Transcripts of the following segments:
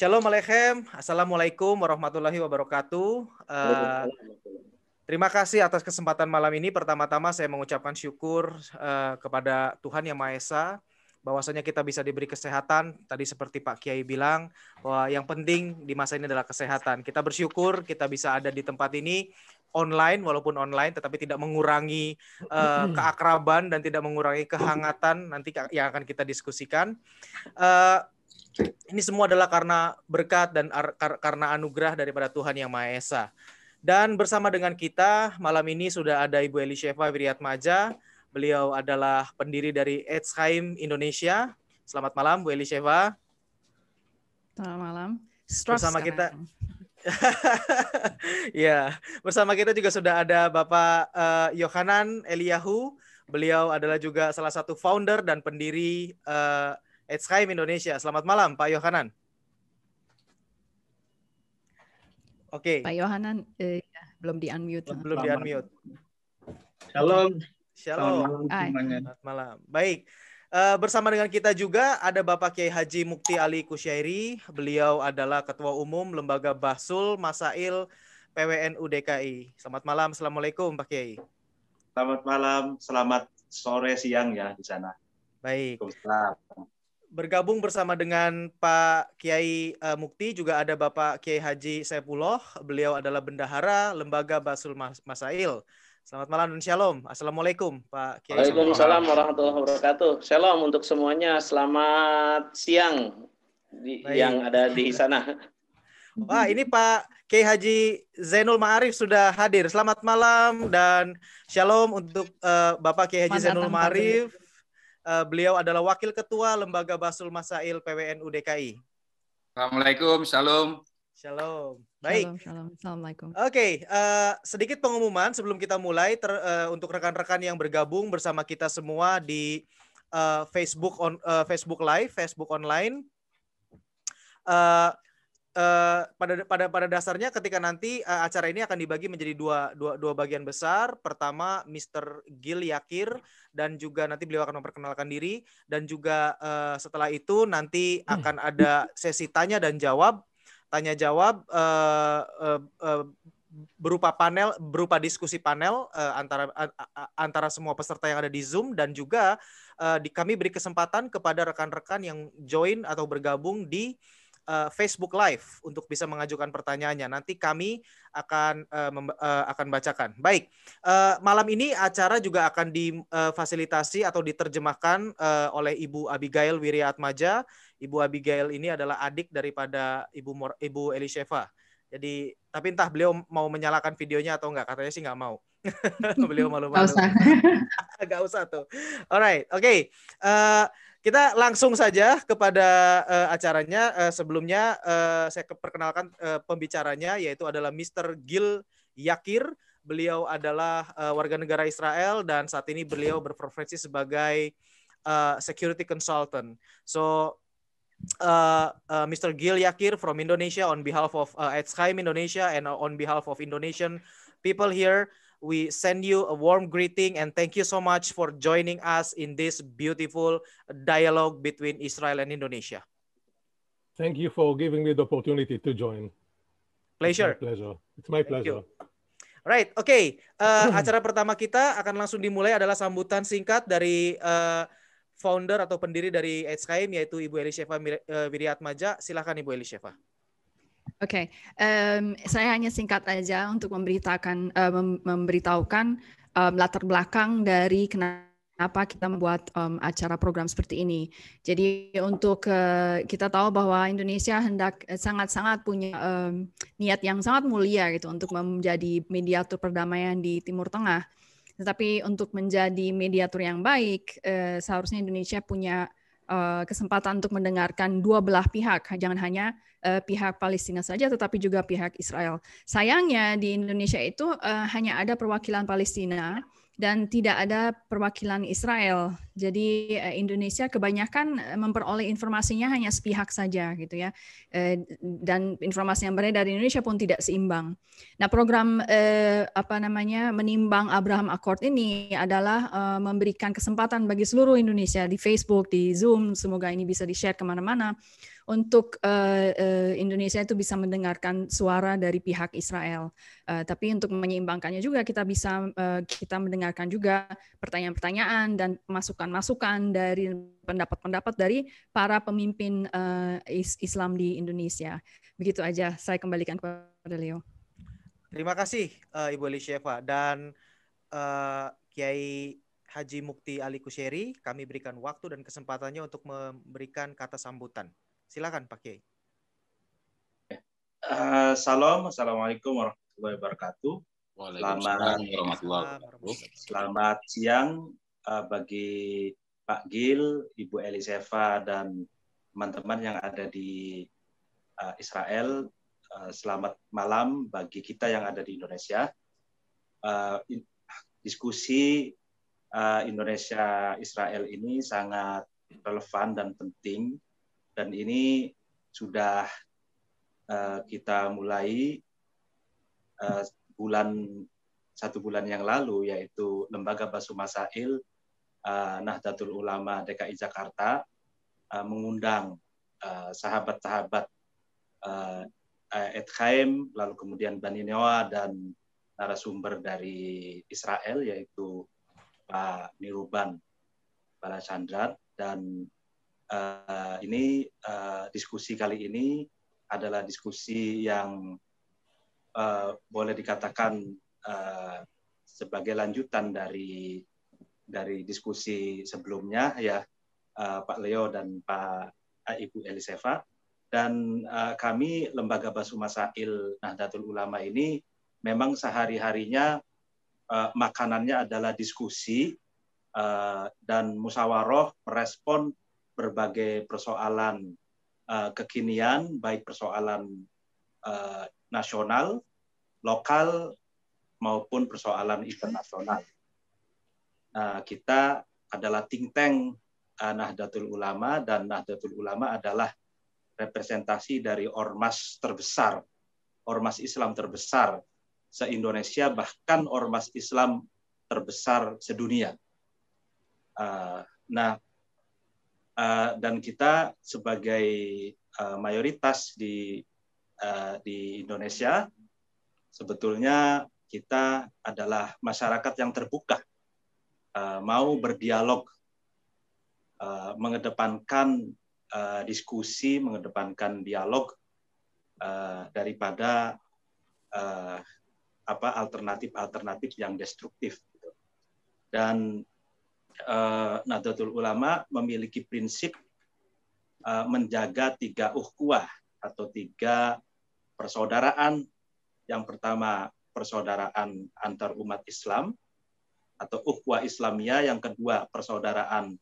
Shalom Assalamualaikum warahmatullahi wabarakatuh. Uh, terima kasih atas kesempatan malam ini. Pertama-tama saya mengucapkan syukur uh, kepada Tuhan Yang Maha Esa bahwasanya kita bisa diberi kesehatan. Tadi seperti Pak Kiai bilang bahwa yang penting di masa ini adalah kesehatan. Kita bersyukur kita bisa ada di tempat ini online walaupun online tetapi tidak mengurangi uh, keakraban dan tidak mengurangi kehangatan nanti yang akan kita diskusikan. Uh, ini semua adalah karena berkat dan karena anugerah daripada Tuhan Yang Maha Esa. Dan bersama dengan kita malam ini sudah ada Ibu Elisheva Wiriatmaja. Beliau adalah pendiri dari Edsheim Indonesia. Selamat malam Bu Elisheva. Selamat malam. Strauss bersama kita ya, bersama kita juga sudah ada Bapak uh, Yohanan Eliyahu. Beliau adalah juga salah satu founder dan pendiri eh, It's Indonesia. Selamat malam Pak Yohanan. Oke. Okay. Pak Yohanan eh, ya, belum di unmute. Belum, belum di unmute. Shalom. Shalom. Selamat malam. Selamat malam. Baik. Uh, bersama dengan kita juga ada Bapak Kiai Haji Mukti Ali Kusyairi. Beliau adalah Ketua Umum Lembaga Basul Masail PWNU DKI. Selamat malam. Assalamualaikum Pak Kiai. Selamat malam. Selamat sore siang ya di sana. Baik bergabung bersama dengan Pak Kiai uh, Mukti juga ada Bapak Kiai Haji Saifullah. Beliau adalah bendahara Lembaga Basul Mas Masail. Selamat malam dan shalom. Assalamualaikum Pak Kiai. Waalaikumsalam warahmatullahi wabarakatuh. Shalom untuk semuanya. Selamat siang di, yang ada di sana. Wah, ini Pak Kiai Haji Zainul Ma'arif sudah hadir. Selamat malam dan shalom untuk uh, Bapak Kiai Haji Zainul Ma'arif. Uh, beliau adalah Wakil Ketua Lembaga Basul Masail PWNU DKI. Assalamualaikum, shalom. Shalom. Baik. Shalom, shalom. Assalamualaikum. Oke, okay, uh, eh, sedikit pengumuman sebelum kita mulai ter, uh, untuk rekan-rekan yang bergabung bersama kita semua di uh, Facebook on uh, Facebook Live, Facebook online. Uh, Eh, pada pada pada dasarnya ketika nanti uh, acara ini akan dibagi menjadi dua, dua dua bagian besar. Pertama Mr. Gil Yakir dan juga nanti beliau akan memperkenalkan diri dan juga uh, setelah itu nanti hmm. akan ada sesi tanya dan jawab. Tanya jawab uh, uh, uh, berupa panel berupa diskusi panel uh, antara uh, antara semua peserta yang ada di Zoom dan juga uh, di kami beri kesempatan kepada rekan-rekan yang join atau bergabung di uh, Facebook Live untuk bisa mengajukan pertanyaannya. Nanti kami akan uh, uh, akan bacakan. Baik, uh, malam ini acara juga akan difasilitasi atau diterjemahkan uh, oleh Ibu Abigail Wiriatmaja. Ibu Abigail ini adalah adik daripada Ibu Mor Ibu Elisheva. Jadi tapi entah beliau mau menyalakan videonya atau enggak, katanya sih enggak mau. beliau malu-malu. Gak usah. Gak usah tuh. Alright, oke. Okay. Uh, kita langsung saja kepada uh, acaranya. Uh, sebelumnya uh, saya perkenalkan uh, pembicaranya yaitu adalah Mr. Gil Yakir. Beliau adalah uh, warga negara Israel dan saat ini beliau berprofesi sebagai uh, security consultant. So Uh, uh, Mr. Gil Yakir from Indonesia on behalf of uh, Indonesia and on behalf of Indonesian people here, we send you a warm greeting and thank you so much for joining us in this beautiful dialogue between Israel and Indonesia. Thank you for giving me the opportunity to join. Pleasure. It's pleasure. It's my pleasure. Right, oke. Okay. Uh, acara pertama kita akan langsung dimulai adalah sambutan singkat dari uh, founder atau pendiri dari Edskaim yaitu Ibu Elisheva Miriat uh, Wiriatmaja. Silakan Ibu Elisheva. Oke, okay. um, saya hanya singkat aja untuk memberitakan uh, mem memberitahukan um, latar belakang dari kenapa kita membuat um, acara program seperti ini. Jadi untuk uh, kita tahu bahwa Indonesia hendak eh, sangat-sangat punya um, niat yang sangat mulia gitu untuk menjadi mediator perdamaian di Timur Tengah. Tetapi untuk menjadi mediator yang baik, uh, seharusnya Indonesia punya Eh, kesempatan untuk mendengarkan dua belah pihak, jangan hanya uh, pihak Palestina saja, tetapi juga pihak Israel. Sayangnya di Indonesia itu uh, hanya ada perwakilan Palestina dan tidak ada perwakilan Israel. Jadi eh, Indonesia kebanyakan eh, memperoleh informasinya hanya sepihak saja gitu ya. Eh, dan informasi yang beredar di Indonesia pun tidak seimbang. Nah, program apa namanya menimbang Abraham Accord ini adalah memberikan kesempatan bagi seluruh Indonesia di Facebook, di Zoom, semoga ini bisa di-share kemana-mana untuk uh, uh, Indonesia itu bisa mendengarkan suara dari pihak Israel. Uh, tapi untuk menyeimbangkannya juga kita bisa uh, kita mendengarkan juga pertanyaan-pertanyaan dan masukan-masukan dari pendapat-pendapat dari para pemimpin uh, Islam di Indonesia. Begitu aja saya kembalikan kepada Leo. Terima kasih uh, Ibu Elisheva dan uh, Kiai Haji Mukti Ali Kusheri. kami berikan waktu dan kesempatannya untuk memberikan kata sambutan. Silakan Pak Kiai. Uh, salam, assalamualaikum warahmatullahi wabarakatuh. Selamat, warahmatullahi Selamat siang uh, bagi Pak Gil, Ibu Eliseva dan teman-teman yang ada di uh, Israel. Uh, selamat malam bagi kita yang ada di Indonesia. Uh, in, diskusi uh, Indonesia Israel ini sangat relevan dan penting dan ini sudah uh, kita mulai uh, bulan satu bulan yang lalu yaitu lembaga Basu uh, eh, Nahdlatul Ulama DKI Jakarta uh, mengundang sahabat-sahabat uh, uh, Edhaim lalu kemudian Bani Noa dan narasumber dari Israel yaitu Pak Niruban Balachandran dan uh, ini uh, diskusi kali ini adalah diskusi yang uh, boleh dikatakan uh, sebagai lanjutan dari dari diskusi sebelumnya ya uh, Pak Leo dan Pak uh, Ibu Eliseva dan uh, kami lembaga Basu Masail Nahdlatul Ulama ini memang sehari-harinya uh, makanannya adalah diskusi uh, dan musawaroh merespon berbagai persoalan uh, kekinian, baik persoalan uh, nasional, lokal, maupun persoalan internasional. Nah, kita adalah think tank uh, Nahdlatul Ulama dan Nahdlatul Ulama adalah representasi dari ormas terbesar, ormas Islam terbesar se-Indonesia, bahkan ormas Islam terbesar sedunia. Uh, nah, Eh, dan kita sebagai eh, mayoritas di eh, di Indonesia sebetulnya kita adalah masyarakat yang terbuka mau berdialog mengedepankan diskusi mengedepankan dialog daripada apa alternatif-alternatif yang destruktif gitu. dan uh, eh, Nahdlatul Ulama memiliki prinsip uh, menjaga tiga uhkuah atau tiga persaudaraan. Yang pertama persaudaraan antar umat Islam atau uhkuah Islamia, yang kedua persaudaraan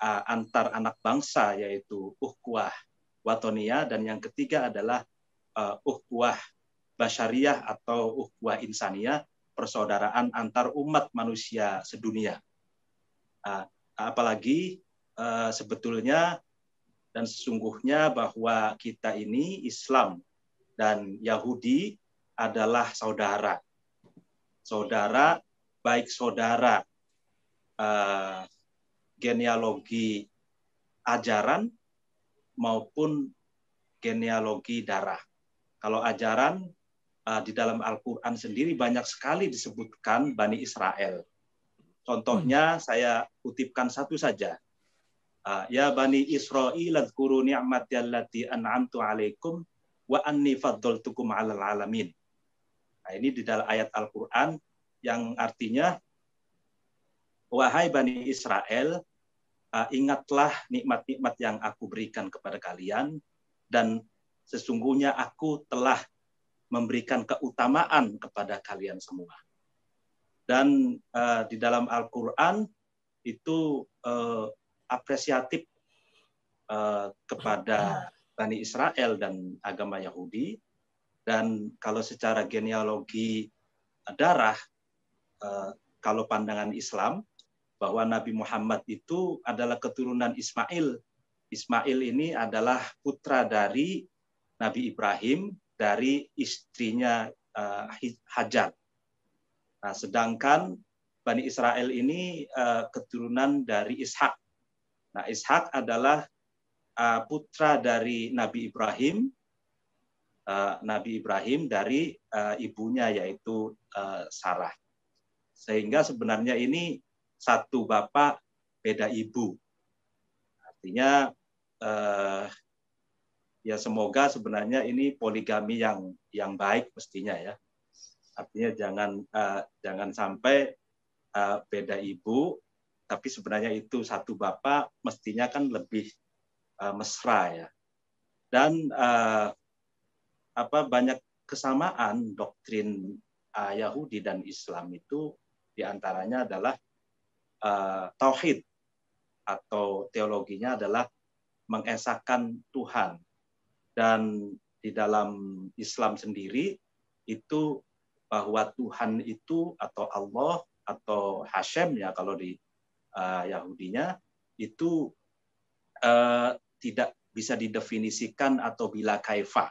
uh, antar anak bangsa yaitu uhkuah watonia dan yang ketiga adalah uh, uhkuah basyariah atau uhkuah insania persaudaraan antar umat manusia sedunia Nah, apalagi uh, sebetulnya dan sesungguhnya bahwa kita ini Islam dan Yahudi adalah saudara. Saudara, baik saudara uh, genealogi ajaran maupun genealogi darah. Kalau ajaran uh, di dalam Al-Quran sendiri banyak sekali disebutkan Bani Israel. Contohnya hmm. saya kutipkan satu saja. Ah, ya Bani Israel adhkuru ni'mati allati an'amtu alaikum wa anni faddaltukum 'alal alamin. Nah, ini di dalam ayat Al-Qur'an yang artinya wahai Bani Israel, ah, ingatlah nikmat-nikmat yang aku berikan kepada kalian dan sesungguhnya aku telah memberikan keutamaan kepada kalian semua dan uh, di dalam Al-Quran itu uh, apresiatif uh, kepada Bani Israel dan agama Yahudi dan kalau secara genealogi darah uh, kalau pandangan Islam bahwa Nabi Muhammad itu adalah keturunan Ismail. Ismail ini adalah putra dari Nabi Ibrahim dari istrinya uh, Hajar Nah, sedangkan Bani Israel ini uh, keturunan dari Ishak. Nah, Ishak adalah uh, putra dari Nabi Ibrahim. Uh, Nabi Ibrahim dari uh, ibunya yaitu uh, Sarah. Sehingga sebenarnya ini satu bapak beda ibu. Artinya uh, ya semoga sebenarnya ini poligami yang yang baik mestinya ya. Artinya jangan uh, jangan sampai uh, beda ibu, tapi sebenarnya itu satu bapak mestinya kan lebih uh, mesra ya. Dan uh, apa banyak kesamaan doktrin uh, Yahudi dan Islam itu diantaranya adalah uh, tauhid atau teologinya adalah mengesahkan Tuhan dan di dalam Islam sendiri itu bahwa Tuhan itu atau Allah atau Hashem ya kalau di uh, Yahudinya itu uh, tidak bisa didefinisikan atau bila kaifa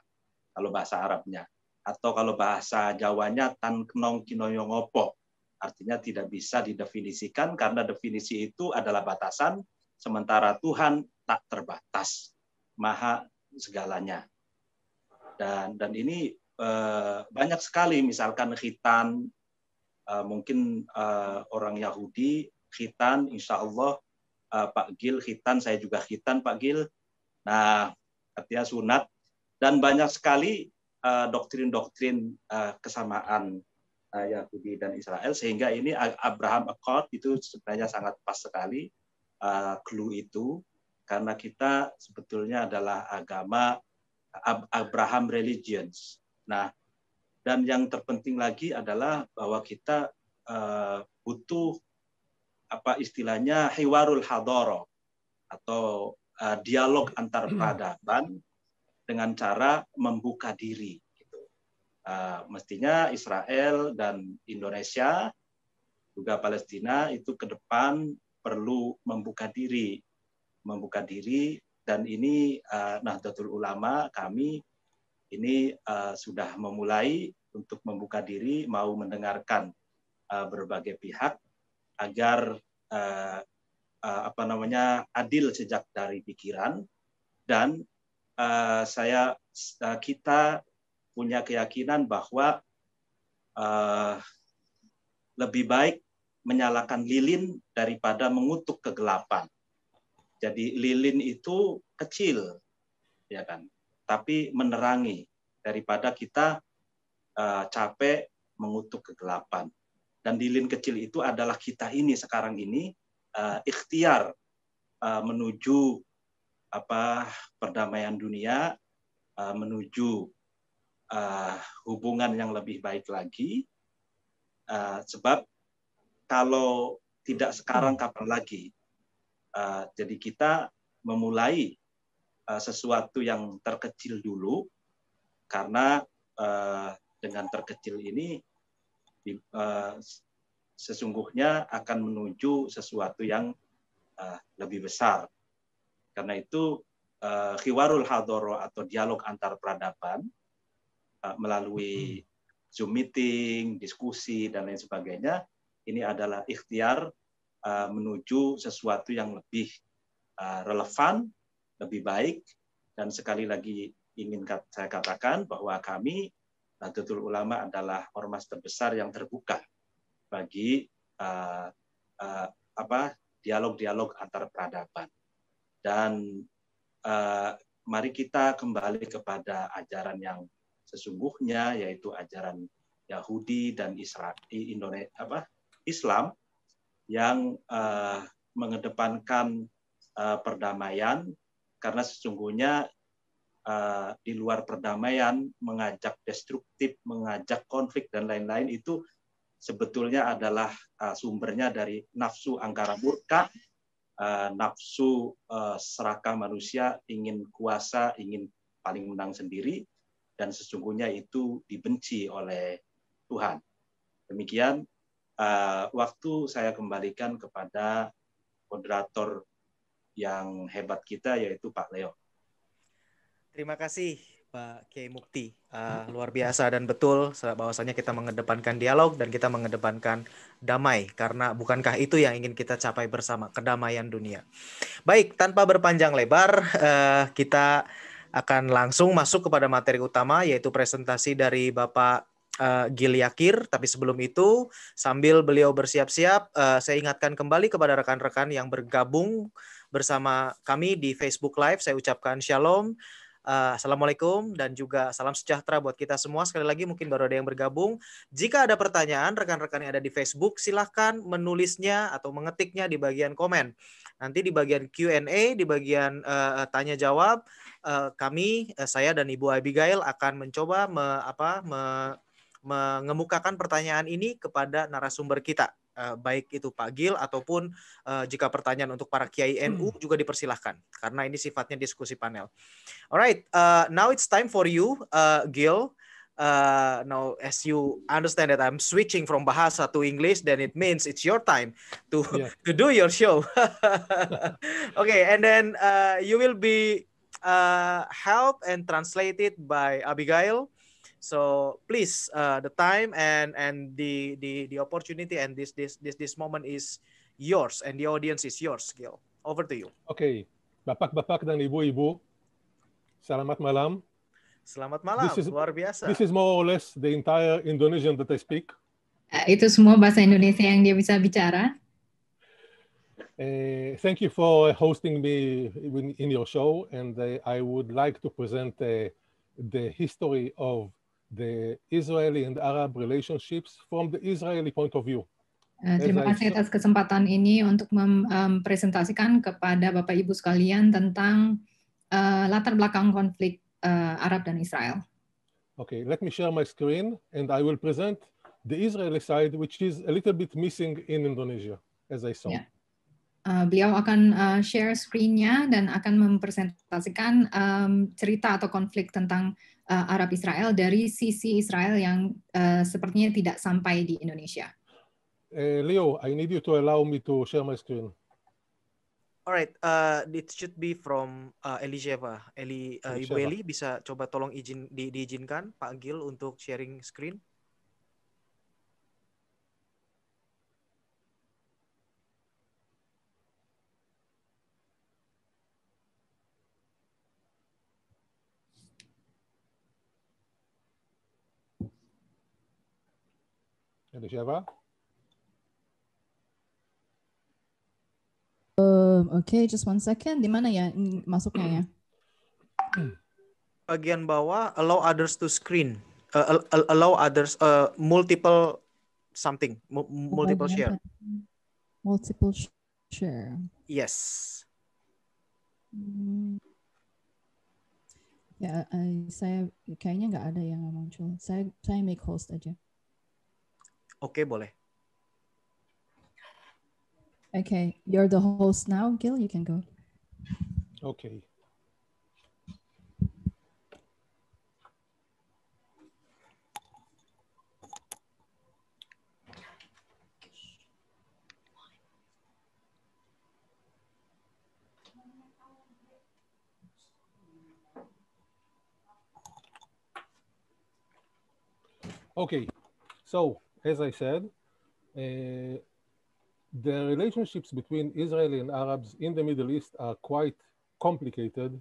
kalau bahasa Arabnya atau kalau bahasa Jawanya tan kenong kinoyongopo artinya tidak bisa didefinisikan karena definisi itu adalah batasan sementara Tuhan tak terbatas maha segalanya dan dan ini Eh, banyak sekali misalkan khitan eh, mungkin eh, orang Yahudi khitan insya Allah Pak Gil khitan saya juga khitan Pak Gil nah artinya sunat dan banyak sekali doktrin-doktrin kesamaan Yahudi dan Israel sehingga ini Abraham Accord itu sebenarnya sangat pas sekali clue itu karena kita sebetulnya adalah agama Abraham religions Nah, dan yang terpenting lagi adalah bahwa kita uh, butuh apa istilahnya hiwarul hadoro atau uh, dialog antar hmm. peradaban dengan cara membuka diri. Gitu. Uh, mestinya Israel dan Indonesia juga Palestina itu ke depan perlu membuka diri, membuka diri dan ini uh, Nahdlatul Ulama kami ini uh, sudah memulai untuk membuka diri, mau mendengarkan uh, berbagai pihak agar uh, uh, apa namanya adil sejak dari pikiran dan uh, saya uh, kita punya keyakinan bahwa uh, lebih baik menyalakan lilin daripada mengutuk kegelapan. Jadi lilin itu kecil, ya kan? tapi menerangi daripada kita uh, capek mengutuk kegelapan. Dan lilin kecil itu adalah kita ini sekarang ini uh, ikhtiar uh, menuju apa perdamaian dunia, uh, menuju uh, hubungan yang lebih baik lagi. Uh, sebab kalau tidak sekarang hmm. kapan lagi? Uh, jadi kita memulai Eh, sesuatu yang terkecil dulu karena uh, dengan terkecil ini uh, sesungguhnya akan menuju sesuatu yang uh, lebih besar. Karena itu uh, khiwarul hadoro atau dialog antar peradaban uh, melalui hmm. Zoom meeting, diskusi dan lain sebagainya ini adalah ikhtiar uh, menuju sesuatu yang lebih uh, relevan lebih baik dan sekali lagi ingin saya katakan bahwa kami Nahdlatul Ulama adalah ormas terbesar yang terbuka bagi uh, uh, apa dialog-dialog antar peradaban dan uh, mari kita kembali kepada ajaran yang sesungguhnya yaitu ajaran Yahudi dan Israel, Indonesia apa Islam yang uh, mengedepankan uh, perdamaian karena sesungguhnya uh, di luar perdamaian mengajak destruktif, mengajak konflik dan lain-lain itu sebetulnya adalah uh, sumbernya dari nafsu angkara murka, uh, nafsu uh, seraka manusia ingin kuasa, ingin paling menang sendiri dan sesungguhnya itu dibenci oleh Tuhan. Demikian uh, waktu saya kembalikan kepada moderator yang hebat kita yaitu Pak Leo. Terima kasih Pak Kiai Mukti. Uh, luar biasa dan betul bahwasanya kita mengedepankan dialog dan kita mengedepankan damai karena bukankah itu yang ingin kita capai bersama kedamaian dunia. Baik, tanpa berpanjang lebar uh, kita akan langsung masuk kepada materi utama yaitu presentasi dari Bapak uh, Gil Yakir. Tapi sebelum itu, sambil beliau bersiap-siap, uh, saya ingatkan kembali kepada rekan-rekan yang bergabung bersama kami di Facebook Live. Saya ucapkan shalom. Uh, Assalamualaikum dan juga salam sejahtera buat kita semua. Sekali lagi mungkin baru ada yang bergabung. Jika ada pertanyaan rekan-rekan yang ada di Facebook, silahkan menulisnya atau mengetiknya di bagian komen. Nanti di bagian Q&A, di bagian uh, tanya jawab, uh, kami, uh, saya dan Ibu Abigail akan mencoba me, apa, me, mengemukakan pertanyaan ini kepada narasumber kita. Eh, baik itu Pak Gil ataupun uh, jika pertanyaan untuk para kiai NU hmm. juga dipersilahkan karena ini sifatnya diskusi panel. Alright, uh, now it's time for you, uh, Gil. Uh, now, as you understand that I'm switching from Bahasa to English, then it means it's your time to yeah. to do your show. okay, and then uh, you will be uh, helped and translated by Abigail. so please uh, the time and and the the the opportunity and this this this this moment is yours and the audience is yours Gil over to you okay bapak-bapak dan ibu-ibu selamat malam selamat malam this is, luar biasa this is more or less the entire Indonesian that I speak uh, itu semua bahasa Indonesia yang dia bisa bicara uh, thank you for hosting me in, your show, and uh, I would like to present uh, the history of the Israeli and Arab relationships from the Israeli point of view. Eh, terima kasih atas kesempatan ini untuk mempresentasikan kepada Bapak Ibu sekalian tentang uh, latar belakang konflik uh, Arab dan Israel. Okay, let me share my screen and I will present the Israeli side which is a little bit missing in Indonesia as I saw. Yeah. Ya. Uh, beliau akan uh, share screen-nya dan akan mempresentasikan um, cerita atau konflik tentang uh, Arab Israel dari sisi Israel yang uh, sepertinya tidak sampai di Indonesia. Uh, Leo, I need you to allow me to share my screen. All right, uh, it should be from uh, Elisheva. Eli uh, Ibu Eli bisa coba tolong izin di, diizinkan Pak Gil untuk sharing screen. Ada siapa? Um, Oke, okay, just one second. Di mana ya masuknya ya? Bagian bawah, allow others to screen. Uh, allow others uh, multiple something, multiple share. Multiple share. Yes. Mm. Ya, saya kayaknya nggak ada yang muncul. Saya saya make host aja. Oke, okay, boleh. Okay, you're the host now, Gil. You can go. Okay. Okay, so as I said, uh, the relationships between Israel and Arabs in the Middle East are quite complicated.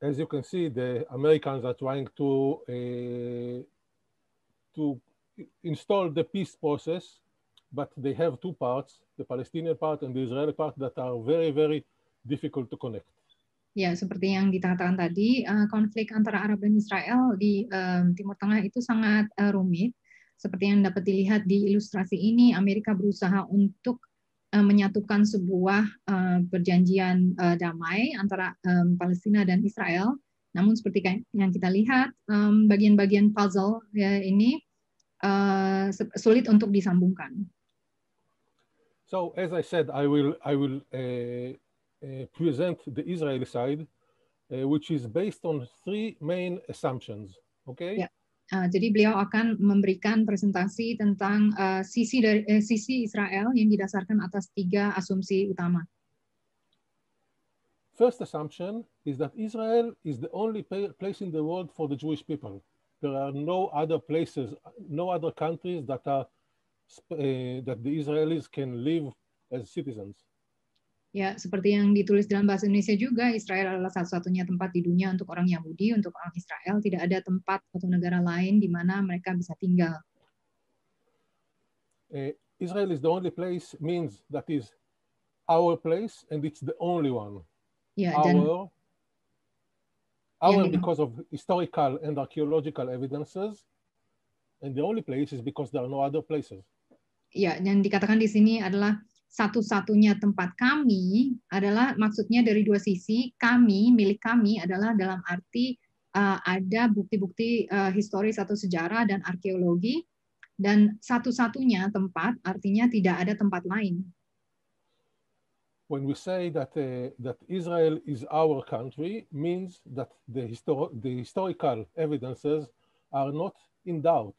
As you can see, the Americans are trying to, uh, to install the peace process, but they have two parts, the Palestinian part and the Israeli part that are very, very difficult to connect. Ya, seperti yang dikatakan tadi, uh, konflik antara Arab dan Israel di um, Timur Tengah itu sangat uh, rumit. Seperti yang dapat dilihat di ilustrasi ini, Amerika berusaha untuk eh, menyatukan sebuah eh, perjanjian eh, damai antara Palestina dan Israel. Namun seperti yang kita lihat, bagian-bagian puzzle ya, ini sulit untuk disambungkan. So as I said, I will I will uh, uh, present the Israeli side, uh, which is based on three main assumptions. Okay. Yeah. Ah, jadi beliau akan memberikan presentasi tentang uh, sisi dari eh, sisi Israel yang didasarkan atas tiga asumsi utama. First assumption is that Israel is the only place in the world for the Jewish people. There are no other places, no other countries that are uh, that the Israelis can live as citizens. Ya, seperti yang ditulis dalam bahasa Indonesia juga, Israel adalah satu-satunya tempat di dunia untuk orang Yahudi, untuk orang Israel. Tidak ada tempat atau negara lain di mana mereka bisa tinggal. Uh, Israel is the only place means that is our place and it's the only one. Ya, our, dan, our ya, because of historical and archaeological evidences, and the only place is because there are no other places. Ya, yang dikatakan di sini adalah satu-satunya tempat kami adalah maksudnya dari dua sisi kami milik kami adalah dalam arti uh, ada bukti-bukti uh, historis atau sejarah dan arkeologi dan satu-satunya tempat artinya tidak ada tempat lain. When we say that uh, that Israel is our country means that the histor the historical evidences are not in doubt.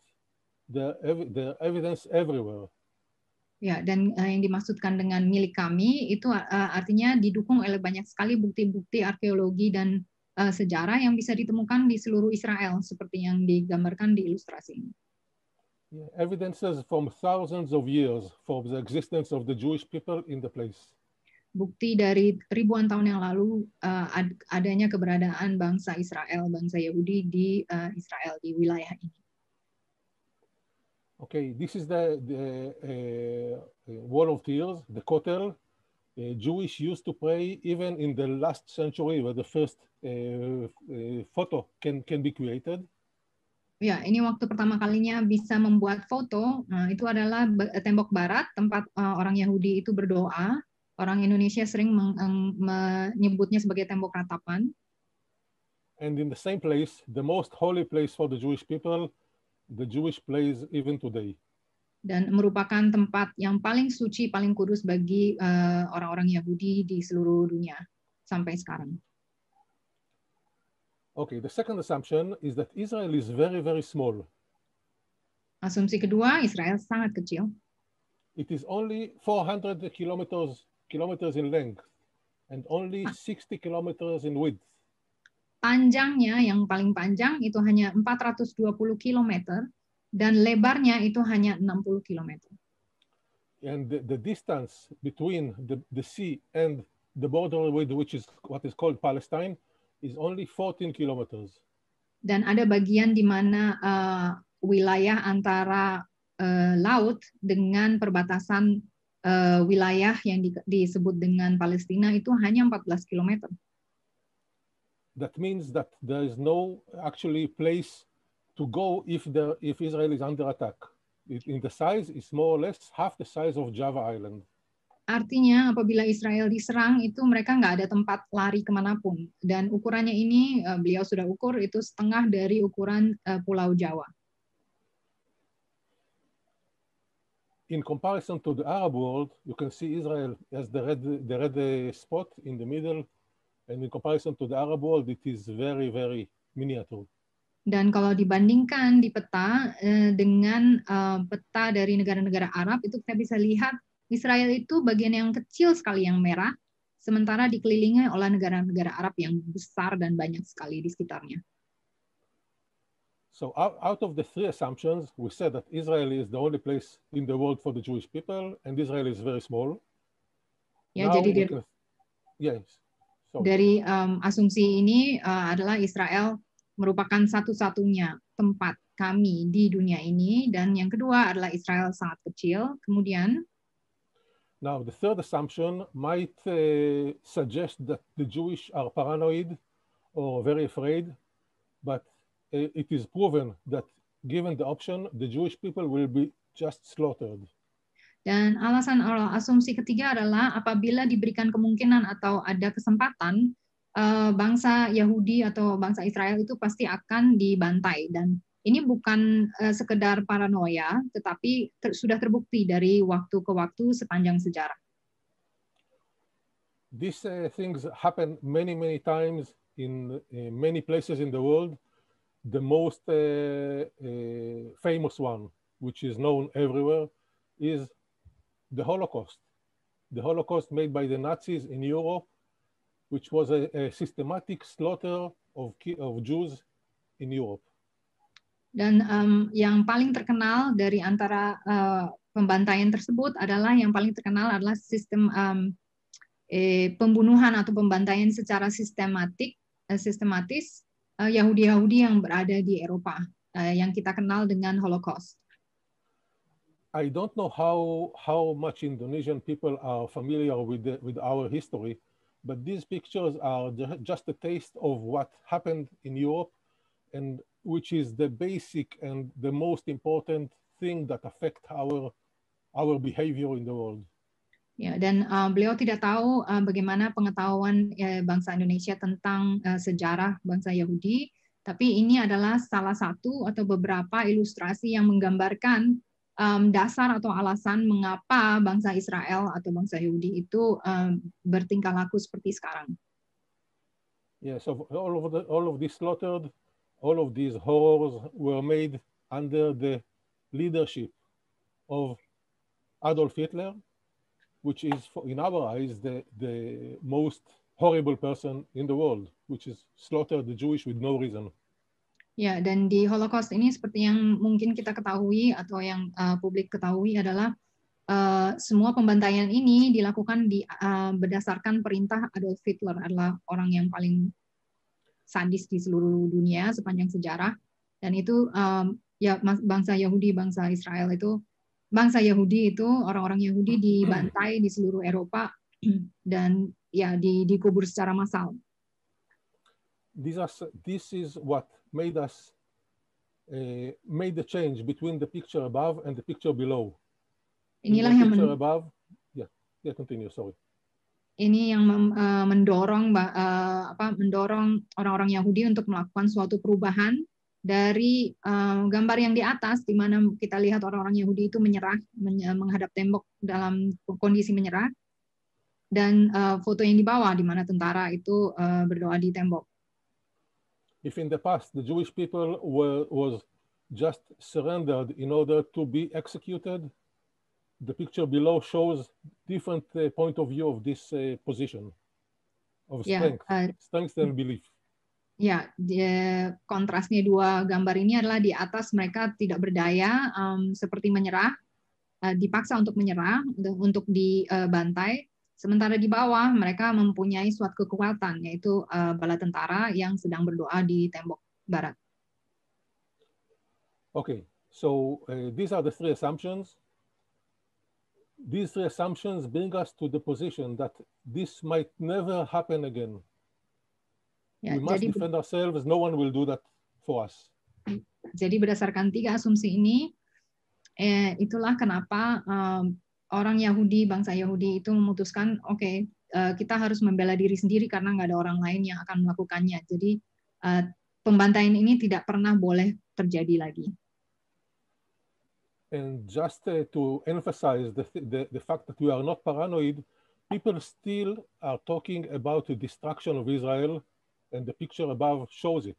the ev the evidence everywhere. Ya, dan uh, yang dimaksudkan dengan milik kami itu uh, artinya didukung oleh banyak sekali bukti-bukti arkeologi dan uh, sejarah yang bisa ditemukan di seluruh Israel seperti yang digambarkan di ilustrasi ini. Yeah, evidences from thousands of years for the existence of the Jewish people in the place. Bukti dari ribuan tahun yang lalu uh, ad adanya keberadaan bangsa Israel, bangsa Yahudi di uh, Israel di wilayah ini. Okay, this is the, the uh, uh wall of tears, the kotel. Uh, Jewish used to pray even in the last century where the first uh, uh, photo can, can be created. Ya, ini waktu pertama kalinya bisa membuat foto. Nah, itu adalah eh, tembok barat tempat uh, orang Yahudi itu berdoa. Orang Indonesia sering menyebutnya sebagai tembok ratapan. And in the same place, the most holy place for the Jewish people, the Jewish place even today. Dan merupakan tempat yang paling suci, paling kudus bagi eh, orang-orang uh, Yahudi di seluruh dunia sampai sekarang. Okay, the second assumption is that Israel is very, very small. Asumsi kedua, Israel sangat kecil. It is only 400 kilometers kilometers in length and only 60 ah. kilometers in width. Panjangnya yang paling panjang itu hanya 420 km dan lebarnya itu hanya 60 km. And the, the distance between the, the sea and the border with which is what is called Palestine is only 14 km. Dan ada bagian di mana uh, wilayah antara uh, laut dengan perbatasan uh, wilayah yang di, disebut dengan Palestina itu hanya 14 km that means that there is no actually place to go if, the, if Israel is under attack. It, in the size, is more or less half the size of Java Island. Artinya apabila Israel diserang itu mereka nggak ada tempat lari kemanapun. Dan ukurannya ini eh, beliau sudah ukur itu setengah dari ukuran eh, Pulau Jawa. in comparison to the Arab world, you can see Israel as the red, the red spot in the middle And in comparison to the Arab world, it is very, very miniature. Dan kalau dibandingkan di peta eh, dengan eh, peta dari negara-negara Arab, itu kita bisa lihat Israel itu bagian yang kecil sekali yang merah, sementara dikelilingi oleh negara-negara Arab yang besar dan banyak sekali di sekitarnya. So out of the three assumptions, we said that Israel is the only place in the world for the Jewish people, and Israel is very small. Ya, Now jadi can, yes. Dari um, asumsi ini uh, adalah Israel merupakan satu-satunya tempat kami di dunia ini dan yang kedua adalah Israel sangat kecil. Kemudian Now the third assumption might uh, suggest that the Jewish are paranoid or very afraid, but eh, it is proven that given the option, the Jewish people will be just slaughtered. Dan alasan atau asumsi ketiga adalah apabila diberikan kemungkinan atau ada kesempatan, eh, bangsa Yahudi atau bangsa Israel itu pasti akan dibantai. Dan ini bukan eh, sekedar paranoia, tetapi ter sudah terbukti dari waktu ke waktu sepanjang sejarah. These uh, things happen many many times in uh, many places in the world. The most uh, famous one, which is known everywhere, is the Holocaust, the Holocaust made by the Nazis in Europe, which was a, a systematic slaughter of, of Jews in Europe. Dan um, yang paling terkenal dari antara uh, pembantaian tersebut adalah yang paling terkenal adalah sistem um, eh, pembunuhan atau pembantaian secara sistematik eh, sistematis eh, Yahudi-Yahudi uh, yang berada di Eropa uh, yang kita kenal dengan Holocaust. I don't know how, how much Indonesian people are familiar with, the, with our history, but these pictures are just a taste of what happened in Europe and which is the basic and the most important thing that affect our, our behavior in the world. Ya, dan uh, beliau tidak tahu uh, bagaimana pengetahuan uh, bangsa Indonesia tentang uh, sejarah bangsa Yahudi, tapi ini adalah salah satu atau beberapa ilustrasi yang menggambarkan um, dasar atau alasan mengapa bangsa Israel atau bangsa Yahudi itu um, bertingkah laku seperti sekarang. Yes, of all of the, all of these slaughtered, all of these horrors were made under the leadership of Adolf Hitler, which is, in our eyes, the, the most horrible person in the world, which is slaughtered the Jewish with no reason. Ya, dan di Holocaust ini seperti yang mungkin kita ketahui atau yang uh, publik ketahui adalah uh, semua pembantaian ini dilakukan di uh, berdasarkan perintah Adolf Hitler adalah orang yang paling sadis di seluruh dunia sepanjang sejarah dan itu um, ya bangsa Yahudi, bangsa Israel itu bangsa Yahudi itu orang-orang Yahudi dibantai di seluruh Eropa dan ya di dikubur secara massal these are, this is what made us, uh, made the change between the picture above and the picture below. Inilah the yang above, yeah, yeah, continue, sorry. Ini yang mem, uh, mendorong uh, apa mendorong orang-orang Yahudi untuk melakukan suatu perubahan dari uh, gambar yang di atas di mana kita lihat orang-orang Yahudi itu menyerah men, menghadap tembok dalam kondisi menyerah dan uh, foto yang di bawah di mana tentara itu uh, berdoa di tembok if in the past the Jewish people were, was just surrendered in order to be executed, the picture below shows different uh, point of view of this uh, position of strength, yeah, uh, strength and belief. Ya, yeah, kontrasnya dua gambar ini adalah di atas mereka tidak berdaya, um, seperti menyerah, uh, dipaksa untuk menyerah, untuk dibantai, Sementara di bawah mereka mempunyai suatu kekuatan yaitu uh, bala tentara yang sedang berdoa di tembok barat. Okay, so uh, these are the three assumptions. These three assumptions bring us to the position that this might never happen again. Ya, We must jadi, defend ourselves. No one will do that for us. Jadi berdasarkan tiga asumsi ini, eh, itulah kenapa um, orang Yahudi bangsa Yahudi itu memutuskan oke okay, uh, eh, kita harus membela diri sendiri karena nggak ada orang lain yang akan melakukannya jadi uh, pembantaian ini tidak pernah boleh terjadi lagi. And just uh, to emphasize the, the, the fact that we are not paranoid, people still are talking about the destruction of Israel, and the picture above shows it.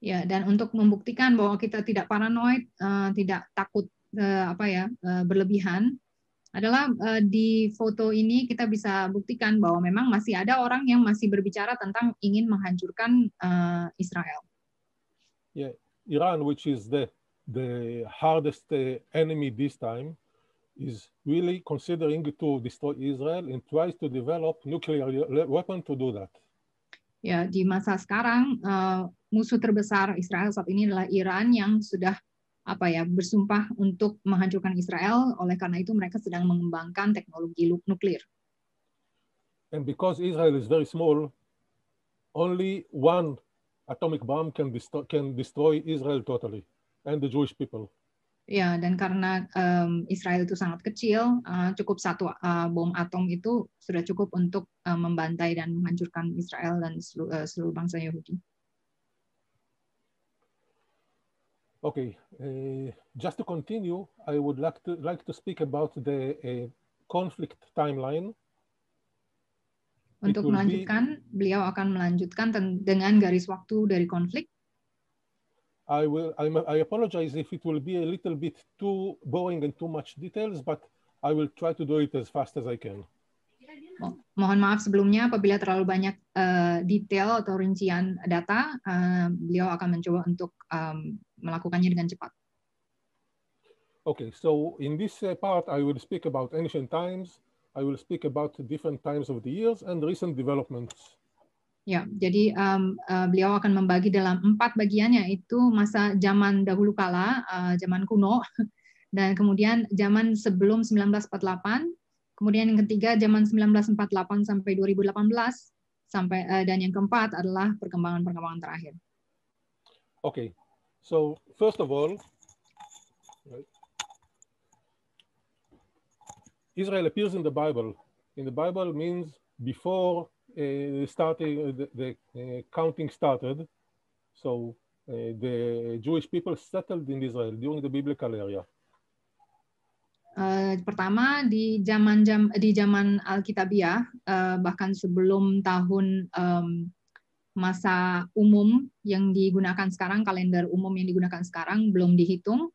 Ya, dan untuk membuktikan bahwa kita tidak paranoid, uh, tidak takut uh, apa ya uh, berlebihan, adalah uh, di foto ini kita bisa buktikan bahwa memang masih ada orang yang masih berbicara tentang ingin menghancurkan uh, Israel. Yeah, Iran, which is the the hardest uh, enemy this time, is really considering to destroy Israel and tries to develop nuclear weapon to do that. Ya, di masa sekarang uh, musuh terbesar Israel saat ini adalah Iran yang sudah apa ya bersumpah untuk menghancurkan Israel. Oleh karena itu mereka sedang mengembangkan teknologi nuklir. And because Israel is very small, only one atomic bomb can destroy, can destroy Israel totally and the Jewish people. Ya, dan karena um, Israel itu sangat kecil, uh, cukup satu uh, bom atom itu sudah cukup untuk uh, membantai dan menghancurkan Israel dan seluruh, uh, seluruh bangsa Yahudi. Okay, uh, just to continue, I would like to like to speak about the uh, conflict timeline. Untuk melanjutkan, be, beliau akan melanjutkan dengan garis waktu dari konflik. I will I'm, I apologize if it will be a little bit too boring and too much details, but I will try to do it as fast as I can. mohon maaf sebelumnya apabila terlalu banyak uh, detail atau rincian data, uh, beliau akan mencoba untuk um, melakukannya dengan cepat. Okay, so in this uh, part, I will speak about ancient times. I will speak about different times of the years and recent developments. Ya, jadi um, uh, beliau akan membagi dalam empat bagian yaitu masa zaman dahulu kala, uh, zaman kuno, dan kemudian zaman sebelum 1948, kemudian yang ketiga zaman 1948 sampai 2018, sampai uh, dan yang keempat adalah perkembangan-perkembangan terakhir. Oke, okay. So first of all, right, Israel appears in the Bible. In the Bible means before uh, starting, uh, the, the uh, counting started. So uh, the Jewish people settled in Israel during the biblical era. Uh, pertama di zaman jam, di zaman Alkitabiah uh, bahkan sebelum tahun um, masa umum yang digunakan sekarang, kalender umum yang digunakan sekarang belum dihitung,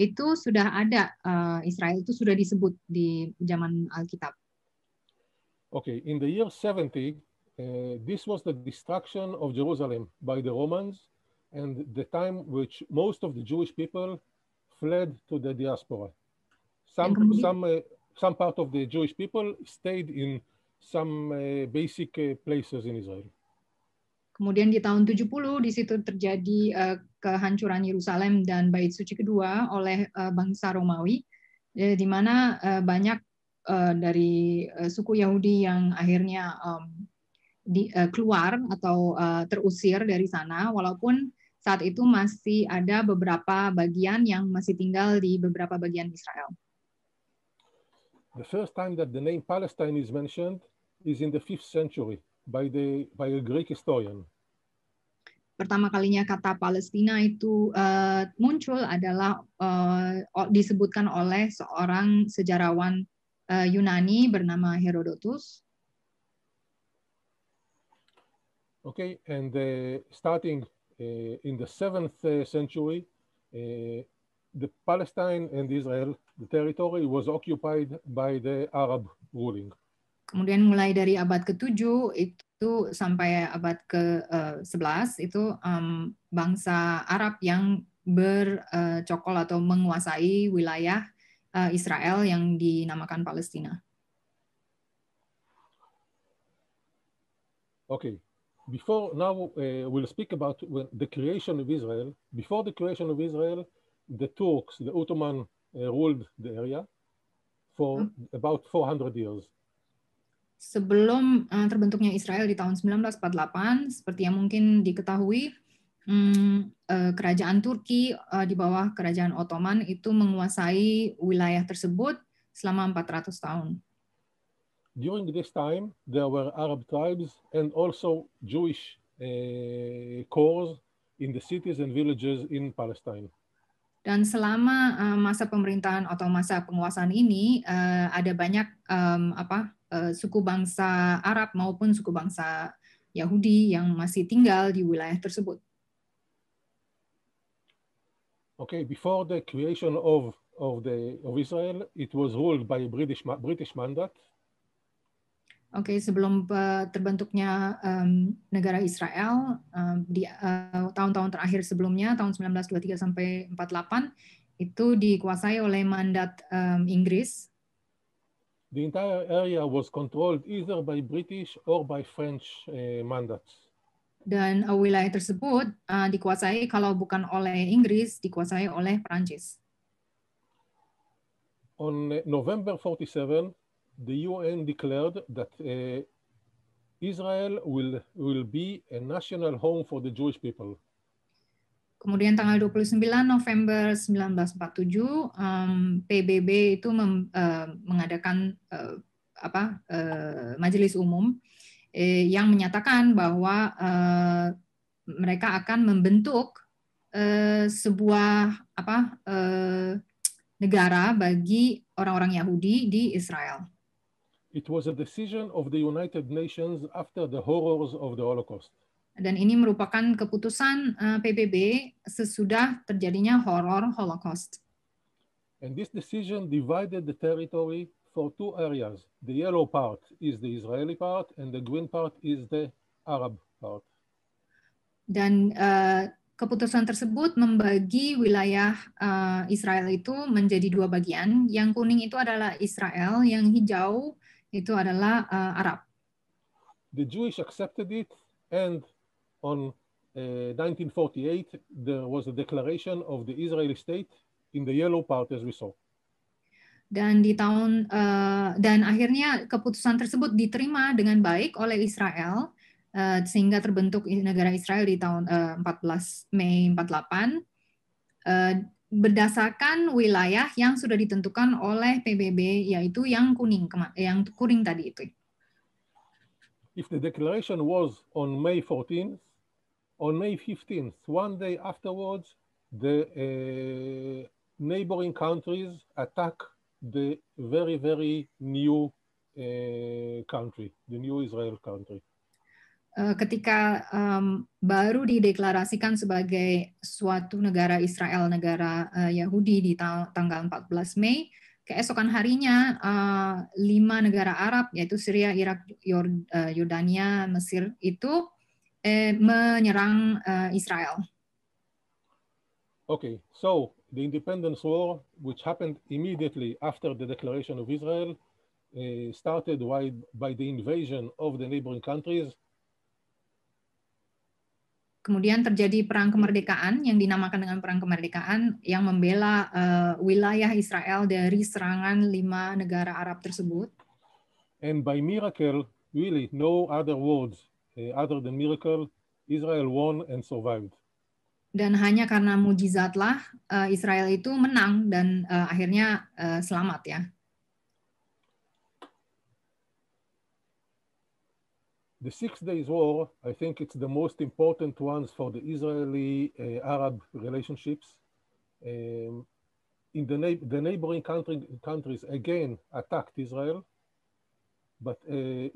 itu sudah ada eh, Israel itu sudah disebut di zaman Alkitab. Okay, in the year 70, uh, eh, this was the destruction of Jerusalem by the Romans and the time which most of the Jewish people fled to the diaspora. Some, kemudian, some, uh, some part of the Jewish people stayed in some uh, basic uh, places in Israel. Kemudian di tahun 70 di situ terjadi uh, kehancuran Yerusalem dan Bait Suci kedua oleh uh, bangsa Romawi eh, di mana uh, banyak uh, dari uh, suku Yahudi yang akhirnya um, di, uh, keluar atau uh, terusir dari sana, walaupun saat itu masih ada beberapa bagian yang masih tinggal di beberapa bagian Israel. The first time that the name Palestine is mentioned is in the 5th century by the by a Greek historian. Pertama kalinya kata Palestina itu uh, muncul adalah uh, disebutkan oleh seorang sejarawan uh, Yunani bernama Herodotus. Okay, and uh, starting uh, in the seventh century, uh, the Palestine and Israel, the territory was occupied by the Arab ruling. Kemudian mulai dari abad ke-7 itu sampai abad ke-11 itu um, bangsa Arab yang bercokol atau menguasai wilayah uh, Israel yang dinamakan Palestina. Okay, before now uh, we'll speak about the creation of Israel. Before the creation of Israel, the Turks, the Ottoman uh, ruled the area for hmm. about 400 years sebelum uh, terbentuknya Israel di tahun 1948, seperti yang mungkin diketahui, um, uh, kerajaan Turki uh, di bawah kerajaan Ottoman itu menguasai wilayah tersebut selama 400 tahun. During this time, there were Arab tribes and also Jewish uh, cores in the cities and villages in Palestine. Dan selama uh, masa pemerintahan atau masa penguasaan ini uh, ada banyak um, apa uh, suku bangsa Arab maupun suku bangsa Yahudi yang masih tinggal di wilayah tersebut. Okay, before the creation of of the of Israel, it was ruled by a British British mandate. Oke, okay, sebelum eh, terbentuknya um, negara Israel um, di eh, tahun-tahun uh, terakhir sebelumnya tahun 1923 sampai 48 itu dikuasai oleh mandat um, Inggris. The entire area was controlled either by British or by French uh, mandates. Dan uh, wilayah tersebut uh, dikuasai kalau bukan oleh Inggris, dikuasai oleh Prancis. On November 47 the UN declared that uh, Israel will, will be a national home for the Jewish people. Kemudian tanggal 29 November 1947, um, PBB itu mem, uh, mengadakan uh, apa uh, majelis umum eh, yang menyatakan bahwa uh, mereka akan membentuk uh, sebuah apa uh, negara bagi orang-orang Yahudi di Israel. It was a decision of the United Nations after the horrors of the Holocaust. Dan ini merupakan keputusan uh, eh, PBB sesudah terjadinya horor Holocaust. And this decision divided the territory for two areas. The yellow part is the Israeli part and the green part is the Arab part. Dan uh, keputusan tersebut membagi wilayah uh, Israel itu menjadi dua bagian. Yang kuning itu adalah Israel, yang hijau itu adalah uh, Arab. The Jewish accepted it and on uh, eh, 1948 there was a declaration of the Israeli state in the yellow part as we saw. Dan di tahun uh, dan akhirnya keputusan tersebut diterima dengan baik oleh Israel uh, sehingga terbentuk negara Israel di tahun uh, 14 Mei 48. Uh, berdasarkan wilayah yang sudah ditentukan oleh PBB yaitu yang kuning yang kuning tadi itu. If the declaration was on May 14th, on May 15th, one day afterwards, the uh, neighboring countries attack the very very new uh, country, the new Israel country. Eh, ketika um, baru dideklarasikan sebagai suatu negara Israel negara uh, Yahudi di ta tanggal 14 Mei keesokan harinya uh, lima negara Arab yaitu Syria Irak Yordania uh, Yordania Mesir itu eh, menyerang uh, Israel. Okay, so the independence war which happened immediately after the declaration of Israel uh, started by, by the invasion of the neighboring countries Kemudian terjadi perang kemerdekaan yang dinamakan dengan perang kemerdekaan yang membela uh, wilayah Israel dari serangan lima negara Arab tersebut. And by miracle, really no other words uh, other than miracle, Israel won and survived. Dan hanya karena mujizatlah uh, Israel itu menang dan uh, akhirnya uh, selamat ya. The Six Days War, I think it's the most important ones for the Israeli-Arab uh, relationships. Um, in the, na the neighboring country countries, again, attacked Israel, but uh,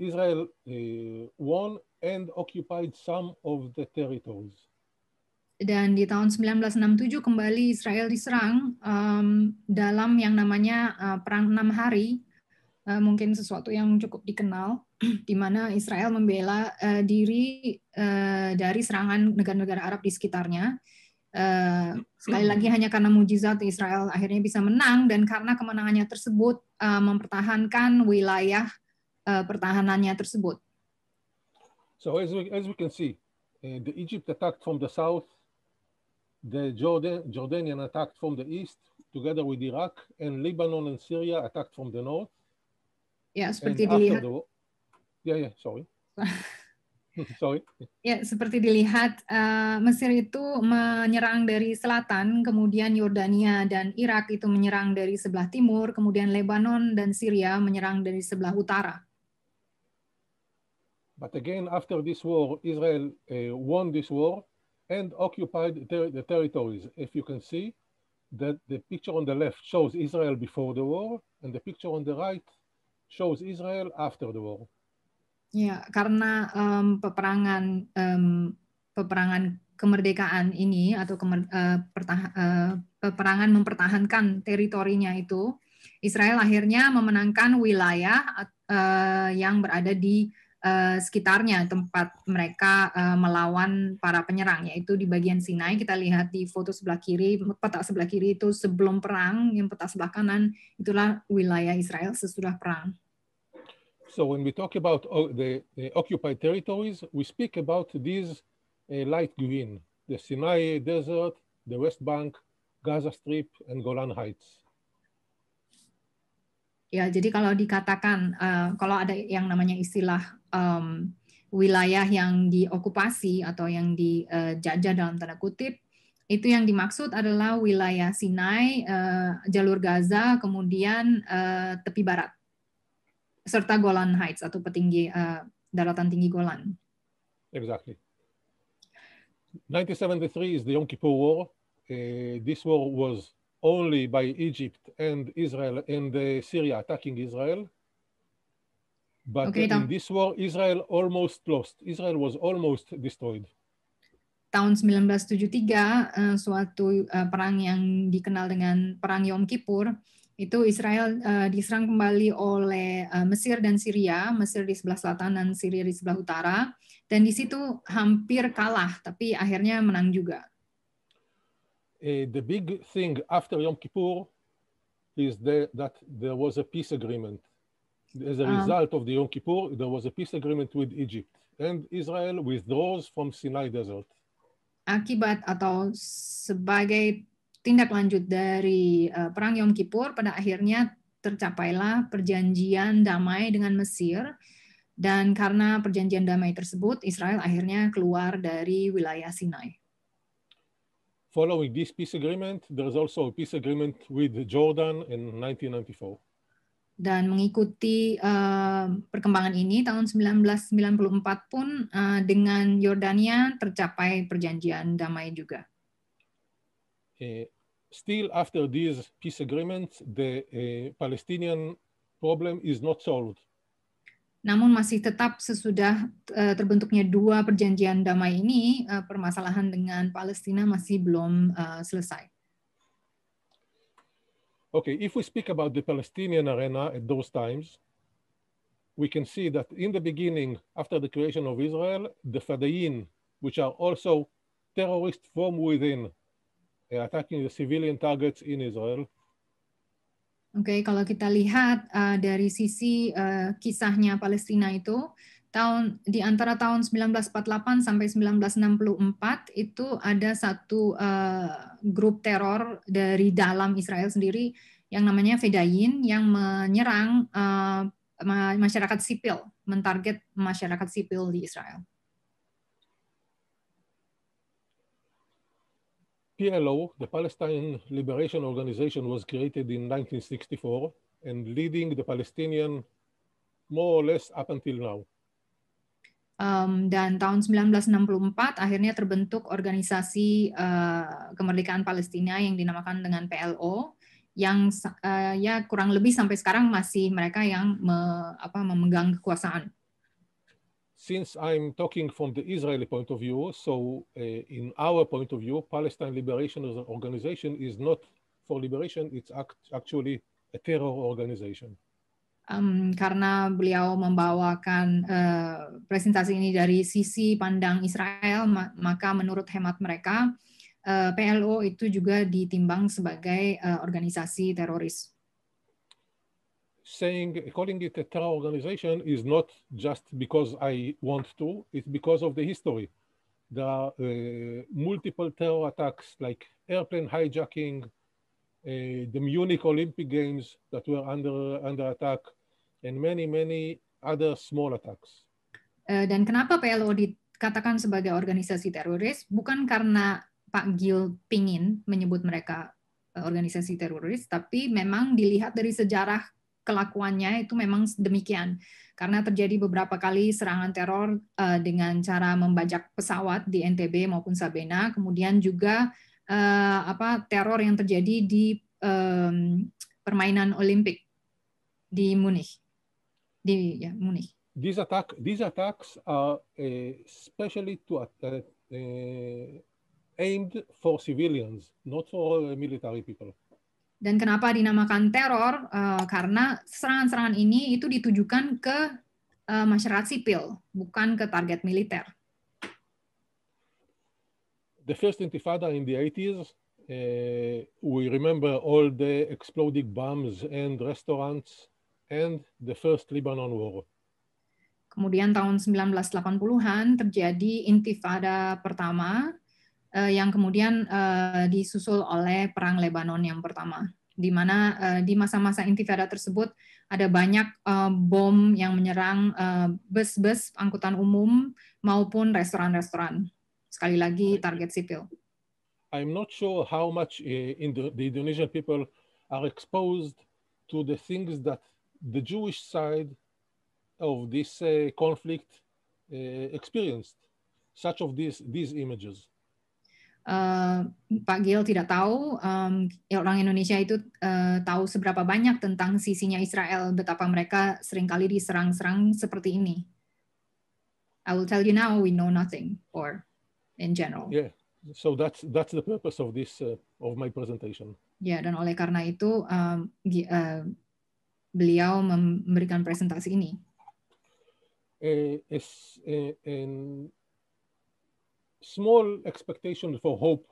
Israel uh, won and occupied some of the territories. Dan di tahun 1967 kembali Israel diserang um, dalam yang namanya uh, Perang Enam Hari, uh, mungkin sesuatu yang cukup dikenal. di mana Israel membela uh, diri uh, dari serangan negara-negara Arab di sekitarnya. Uh, sekali lagi hmm. hanya karena mujizat Israel akhirnya bisa menang dan karena kemenangannya tersebut uh, mempertahankan wilayah uh, pertahanannya tersebut. So as we, as we can see, uh, the Egypt attacked from the south, the Jordan, Jordanian attacked from the east, together with Iraq, and Lebanon and Syria attacked from the north. Ya, yeah, seperti dilihat. the, Ya, ya, sorry. Sorry. Ya, seperti dilihat, uh, Mesir itu menyerang dari selatan, kemudian Yordania dan Irak itu menyerang dari sebelah timur, kemudian Lebanon dan Syria menyerang dari sebelah utara. But again, after this war, Israel uh, won this war and occupied ter the territories. If you can see that the picture on the left shows Israel before the war, and the picture on the right shows Israel after the war. Ya, karena um, peperangan um, peperangan kemerdekaan ini atau kemer, uh, eh, pertah, uh, eh, peperangan mempertahankan teritorinya itu, Israel akhirnya memenangkan wilayah uh, yang berada di uh, sekitarnya tempat mereka uh, melawan para penyerang yaitu di bagian Sinai kita lihat di foto sebelah kiri peta sebelah kiri itu sebelum perang yang peta sebelah kanan itulah wilayah Israel sesudah perang. So when we talk about uh, the, the occupied territories, we speak about these uh, light green, the Sinai Desert, the West Bank, Gaza Strip, and Golan Heights. Ya, jadi kalau dikatakan uh, kalau ada yang namanya istilah um, wilayah yang diokupasi atau yang dijajah uh, dalam tanda kutip, itu yang dimaksud adalah wilayah Sinai, uh, jalur Gaza, kemudian uh, tepi barat serta Golan Heights atau petinggi uh, daratan tinggi Golan. Exactly. 1973 is the Yom Kippur War. Uh, this war was only by Egypt and Israel and uh, Syria attacking Israel. But okay, in this war, Israel almost lost. Israel was almost destroyed. Tahun 1973, uh, eh, suatu uh, perang yang dikenal dengan Perang Yom Kippur, itu Israel uh, diserang kembali oleh uh, Mesir dan Syria, Mesir di sebelah selatan dan Syria di sebelah utara, dan di situ hampir kalah, tapi akhirnya menang juga. Uh, the big thing after Yom Kippur is the, that there was a peace agreement. As a ah. result um, of the Yom Kippur, there was a peace agreement with Egypt, and Israel withdraws from Sinai Desert. Akibat atau sebagai tindak lanjut dari uh, perang Yom Kippur pada akhirnya tercapailah perjanjian damai dengan Mesir dan karena perjanjian damai tersebut Israel akhirnya keluar dari wilayah Sinai. Following this peace agreement, there is also a peace agreement with Jordan in 1994. Dan mengikuti uh, perkembangan ini tahun 1994 pun uh, dengan Yordania tercapai perjanjian damai juga. Eh, still after these peace agreements, the eh, Palestinian problem is not solved. Namun masih tetap sesudah eh, terbentuknya dua perjanjian damai ini, eh, permasalahan dengan Palestina masih belum selesai. Okay, if we speak about the Palestinian arena at those times, we can see that in the beginning, after the creation of Israel, the Fadayin, which are also terrorists from within, Eh, attacking the civilian targets in Israel. Oke, okay, kalau kita lihat uh, dari sisi uh, kisahnya Palestina itu tahun di antara tahun 1948 sampai 1964 itu ada satu uh, grup teror dari dalam Israel sendiri yang namanya Fedayin yang menyerang uh, masyarakat sipil, mentarget masyarakat sipil di Israel. PLO, the Palestine Liberation Organization, was created in 1964 and leading the Palestinian more or less up until now. Um, dan tahun 1964 akhirnya terbentuk organisasi uh, kemerdekaan Palestina yang dinamakan dengan PLO yang uh, ya kurang lebih sampai sekarang masih mereka yang me, apa, memegang kekuasaan since I'm talking from the Israeli point of view, so uh, in our point of view, Palestine Liberation as an organization is not for liberation, it's act actually a terror organization. Um, karena beliau membawakan uh, presentasi ini dari sisi pandang Israel, ma maka menurut hemat mereka, uh, PLO itu juga ditimbang sebagai uh, organisasi teroris saying, calling it a terror organization is not just because I want to, it's because of the history. There are uh, multiple terror attacks like airplane hijacking, uh, the Munich Olympic Games that were under, under attack, and many, many other small attacks. Uh, dan kenapa PLO dikatakan sebagai organisasi teroris? Bukan karena Pak Gil pingin menyebut mereka eh, organisasi teroris, tapi memang dilihat dari sejarah kelakuannya itu memang demikian karena terjadi beberapa kali serangan teror eh, dengan cara membajak pesawat di NTB maupun Sabena kemudian juga eh, apa teror yang terjadi di permainan Olimpik di Munich di ya Munich these attack these attacks are especially eh, to uh, aimed for civilians not for military people dan kenapa dinamakan teror? Uh, karena serangan-serangan ini itu ditujukan ke uh, masyarakat sipil, bukan ke target militer. The first intifada in the 80s, uh, eh, we remember all the exploding bombs and restaurants and the first Lebanon war. Kemudian tahun 1980-an terjadi intifada pertama uh, yang kemudian uh, disusul oleh Perang Lebanon yang pertama, di mana uh, di masa-masa intifada tersebut ada banyak uh, bom yang menyerang bus-bus uh, angkutan umum maupun restoran-restoran. Sekali lagi target sipil. I'm not sure how much in the, the Indonesian people are exposed to the things that the Jewish side of this uh, conflict uh, experienced, such of these, these images. Eh, Pak Gil tidak tahu orang Indonesia itu eh, tahu seberapa banyak tentang sisinya Israel, betapa mereka seringkali diserang-serang seperti ini. I will tell you now we know nothing or in general. Yeah. So that's that's the purpose of this uh, of my presentation. Ya, yeah, dan oleh karena itu um, uh, beliau memberikan presentasi ini. Uh, uh, and small expectation for hope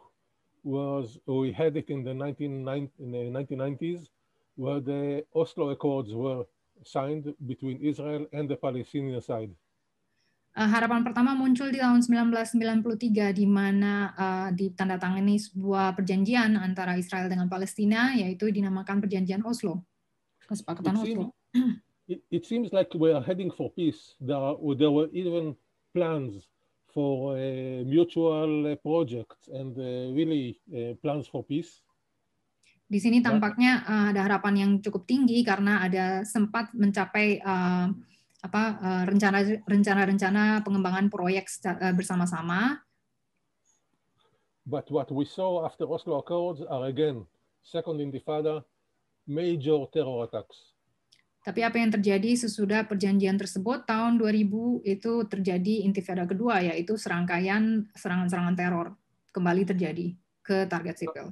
was we had it in the, 1990, in the 1990s, where the Oslo Accords were signed between Israel and the Palestinian side. Uh, harapan pertama muncul di tahun 1993 di mana uh, ditandatangani sebuah perjanjian antara Israel dengan Palestina yaitu dinamakan perjanjian Oslo. Kesepakatan it Oslo. Seems, it, it seems like we are heading for peace. There, are, there were even plans for mutual projects and uh, really uh, plans for peace. Di sini tampaknya uh, ada harapan yang cukup tinggi karena ada sempat mencapai apa rencana-rencana pengembangan proyek bersama-sama. But what we saw after Oslo Accords are again, second intifada, major terror attacks. Tapi apa yang terjadi sesudah perjanjian tersebut tahun 2000 itu terjadi intifada kedua yaitu serangkaian serangan-serangan teror kembali terjadi ke target sipil.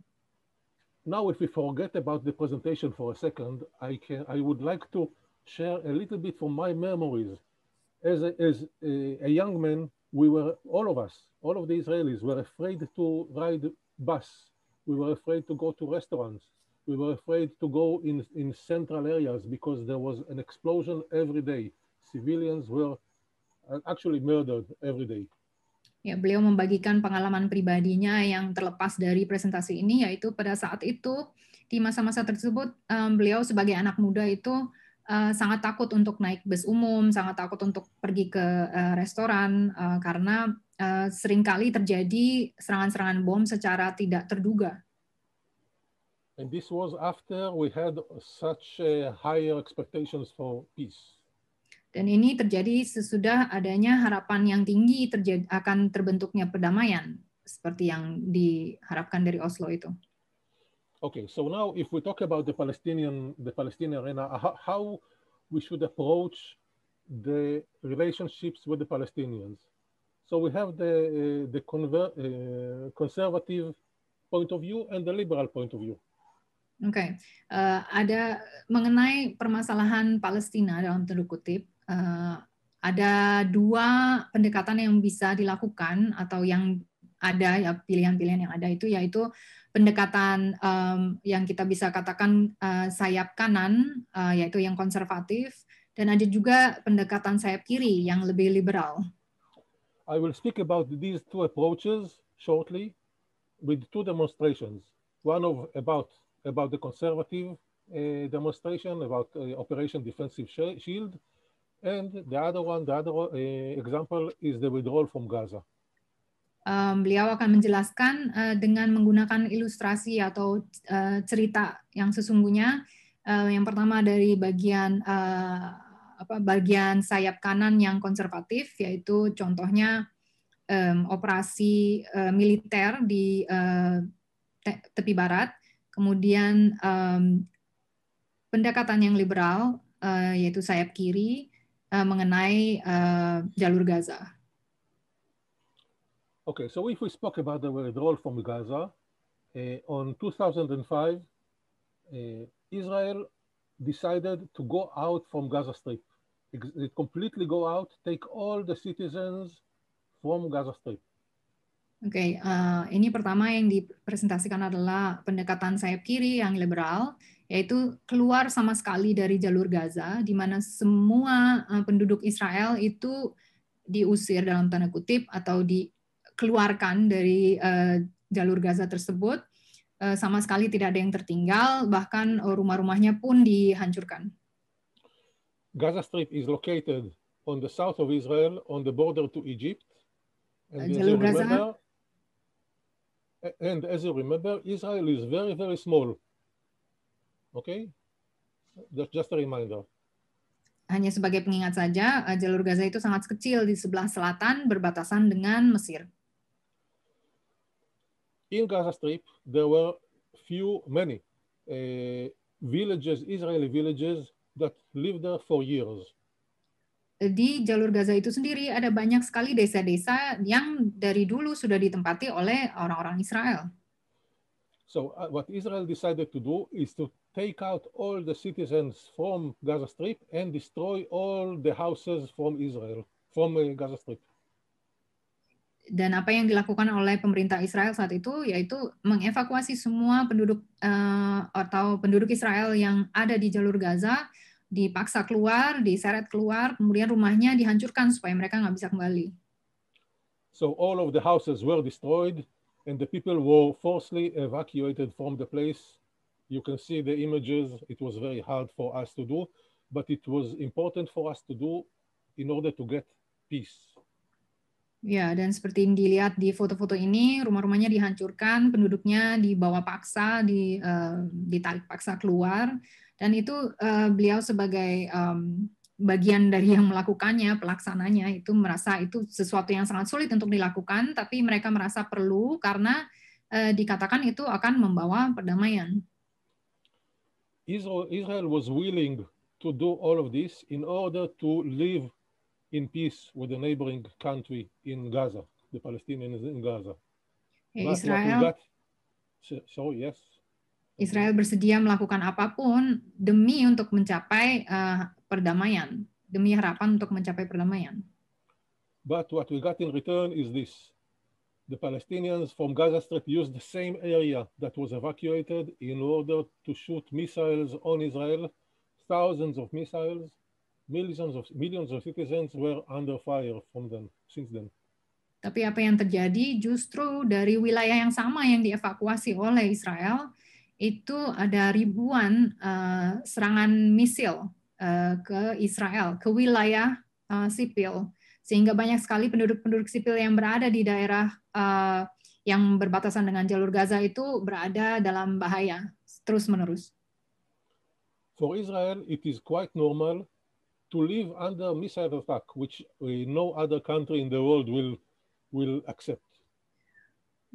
Now if we forget about the presentation for a second, I can I would like to share a little bit from my memories. As a, as a, a young man, we were all of us, all of the Israelis were afraid to ride bus. We were afraid to go to restaurants we were afraid to go in, in central areas because there was an explosion every day. Civilians were uh, actually murdered every day. Ya, beliau membagikan pengalaman pribadinya yang terlepas dari presentasi ini, yaitu pada saat itu di masa-masa tersebut um, beliau sebagai anak muda itu uh, sangat takut untuk naik bus umum, sangat takut untuk pergi ke uh, restoran uh, karena uh, seringkali terjadi serangan-serangan bom secara tidak terduga And this was after we had such uh, higher expectations for peace. Dan ini terjadi sesudah adanya harapan yang tinggi terjadi, akan terbentuknya perdamaian seperti yang diharapkan dari Oslo itu. Okay, so now if we talk about the Palestinian the Palestinian arena, how we should approach the relationships with the Palestinians. So we have the uh, the conver- uh, conservative point of view and the liberal point of view. Oke, okay. uh, eh, ada mengenai permasalahan Palestina dalam tanda kutip, uh, ada dua pendekatan yang bisa dilakukan atau yang ada ya pilihan-pilihan yang ada itu yaitu pendekatan um, yang kita bisa katakan uh, sayap kanan uh, yaitu yang konservatif dan ada juga pendekatan sayap kiri yang lebih liberal. I will speak about these two approaches shortly with two demonstrations. One of about about the conservative uh, demonstration about uh, Operation Defensive Shield. And the other one, the other uh, example is the withdrawal from Gaza. Um, beliau akan menjelaskan uh, dengan menggunakan ilustrasi atau uh, cerita yang sesungguhnya. Uh, yang pertama dari bagian uh, apa, bagian sayap kanan yang konservatif, yaitu contohnya um, operasi uh, militer di uh, te tepi barat kemudian um, pendekatan yang liberal uh, yaitu sayap kiri uh, mengenai uh, jalur Gaza. Okay, so if we spoke about the withdrawal from Gaza, uh, on 2005, uh, Israel decided to go out from Gaza Strip. It completely go out, take all the citizens from Gaza Strip. Oke, okay, uh, eh, ini pertama yang dipresentasikan adalah pendekatan sayap kiri yang liberal, yaitu keluar sama sekali dari jalur Gaza, di mana semua eh, penduduk Israel itu diusir dalam tanda kutip atau dikeluarkan dari uh, jalur Gaza tersebut. Uh, sama sekali tidak ada yang tertinggal, bahkan rumah-rumahnya pun dihancurkan. Gaza Strip is located on the south of Israel, on the border to Egypt. And jalur Gaza. And as you remember, Israel is very, very small. Okay? That's just a reminder. Hanya sebagai pengingat saja, eh, jalur Gaza itu sangat kecil di sebelah selatan berbatasan dengan Mesir. In Gaza Strip, there were few, many uh, villages, Israeli villages that lived there for years di jalur Gaza itu sendiri ada banyak sekali desa-desa yang dari dulu sudah ditempati oleh orang-orang Israel. So uh, what Israel decided to do is to take out all the citizens from Gaza Strip and destroy all the houses from Israel from uh, Gaza Strip. Dan apa yang dilakukan oleh pemerintah Israel saat itu yaitu mengevakuasi semua penduduk uh, atau penduduk Israel yang ada di jalur Gaza dipaksa keluar, diseret keluar, kemudian rumahnya dihancurkan supaya mereka nggak bisa kembali. So all of the houses were destroyed and the people were forcibly evacuated from the place. You can see the images. It was very hard for us to do, but it was important for us to do in order to get peace. Ya, dan seperti yang dilihat di foto-foto ini, rumah-rumahnya dihancurkan, penduduknya dibawa paksa, di, uh, ditarik paksa keluar, dan itu uh, beliau sebagai um, bagian dari yang melakukannya, pelaksananya itu merasa itu sesuatu yang sangat sulit untuk dilakukan, tapi mereka merasa perlu karena uh, dikatakan itu akan membawa perdamaian. Israel, Israel was willing to do all of this in order to live in peace with the neighboring country in Gaza, the Palestinians in Gaza. Israel. Ya, But what we got, yes. Israel bersedia melakukan apapun demi untuk mencapai uh, perdamaian, demi harapan untuk mencapai perdamaian. But what we got in return is this. The Palestinians from Gaza Strip used the same area that was evacuated in order to shoot missiles on Israel. Thousands of missiles, millions of millions of citizens were under fire from them since then. Tapi apa yang terjadi justru dari wilayah yang sama yang dievakuasi oleh Israel, itu ada ribuan uh, serangan misil uh, ke Israel, ke wilayah uh, sipil, sehingga banyak sekali penduduk-penduduk sipil yang berada di daerah uh, yang berbatasan dengan jalur Gaza itu berada dalam bahaya terus-menerus. For Israel, it is quite normal to live under missile attack, which no other country in the world will will accept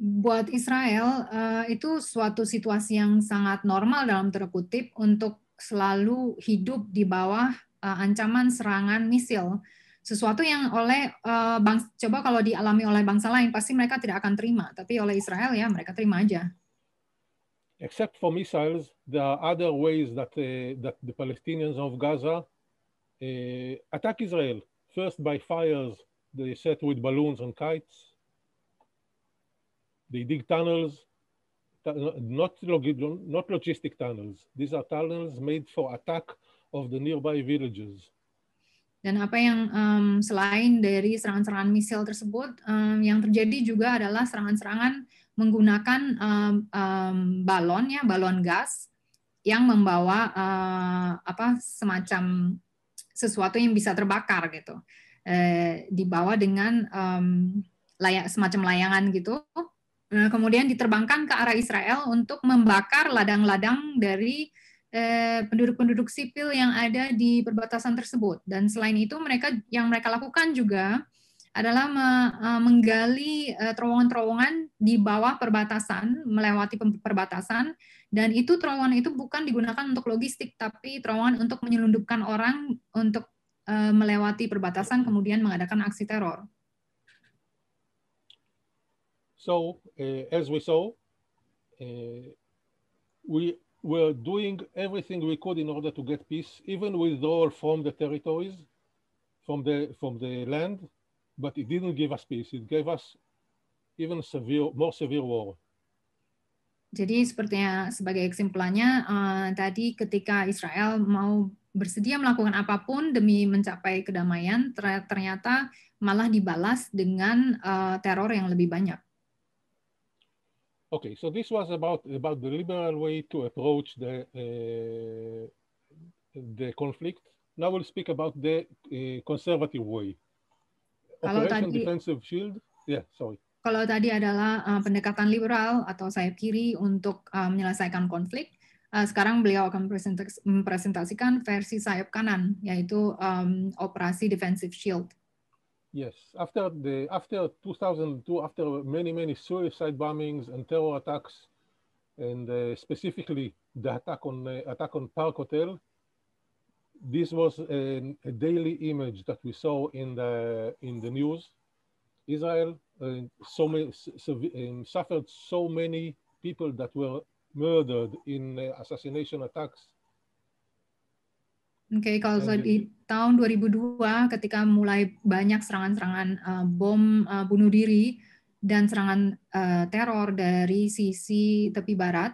buat Israel uh, itu suatu situasi yang sangat normal dalam terkutip untuk selalu hidup di bawah uh, ancaman serangan misil sesuatu yang oleh uh, eh, bang coba kalau dialami oleh bangsa lain pasti mereka tidak akan terima tapi oleh Israel ya mereka terima aja except for missiles there are other ways that uh, that the Palestinians of Gaza uh, attack Israel first by fires they set with balloons and kites They dig tunnels, not, log not logistic tunnels. These are tunnels made for attack of the nearby villages. Dan apa yang um, selain dari serangan-serangan misil tersebut, um, yang terjadi juga adalah serangan-serangan menggunakan um, um, balon ya, balon gas yang membawa uh, apa semacam sesuatu yang bisa terbakar gitu, eh, dibawa dengan um, layak semacam layangan gitu Eh, kemudian diterbangkan ke arah Israel untuk membakar ladang-ladang dari eh, penduduk-penduduk eh, sipil yang ada di perbatasan tersebut. Dan selain itu, mereka yang mereka lakukan juga adalah me, eh, menggali eh, terowongan-terowongan di bawah perbatasan, melewati perbatasan, dan itu terowongan itu bukan digunakan untuk logistik, tapi terowongan untuk menyelundupkan orang untuk melewati perbatasan, kemudian mengadakan aksi teror. So uh, as we saw, uh, we were doing everything we could in order to get peace, even withdrawal from the territories, from the, from the land, but it didn't give us peace. It gave us even severe, more severe war. Jadi sepertinya sebagai kesimpulannya uh, tadi ketika Israel mau bersedia melakukan apapun demi mencapai kedamaian, ternyata malah dibalas dengan uh, teror yang lebih banyak. Okay, so this was about, about the liberal way to approach the, uh, the conflict. Now we'll speak about the uh, conservative way. Operation tadi, Defensive Shield, yeah, sorry. Kalau tadi adalah uh, pendekatan liberal atau sayap kiri untuk uh, menyelesaikan konflik, uh, sekarang beliau akan mempresentasikan versi sayap kanan, yaitu um, operasi Defensive Shield. Yes, after the after 2002, after many many suicide bombings and terror attacks, and uh, specifically the attack on uh, attack on Park Hotel, this was a, a, daily image that we saw in the in the news. Israel uh, so many, so, um, suffered so many people that were murdered in uh, assassination attacks Oke, okay, kalau so, di gitu. tahun 2002 ketika mulai banyak serangan-serangan uh, bom uh, bunuh diri dan serangan uh, teror dari sisi tepi barat,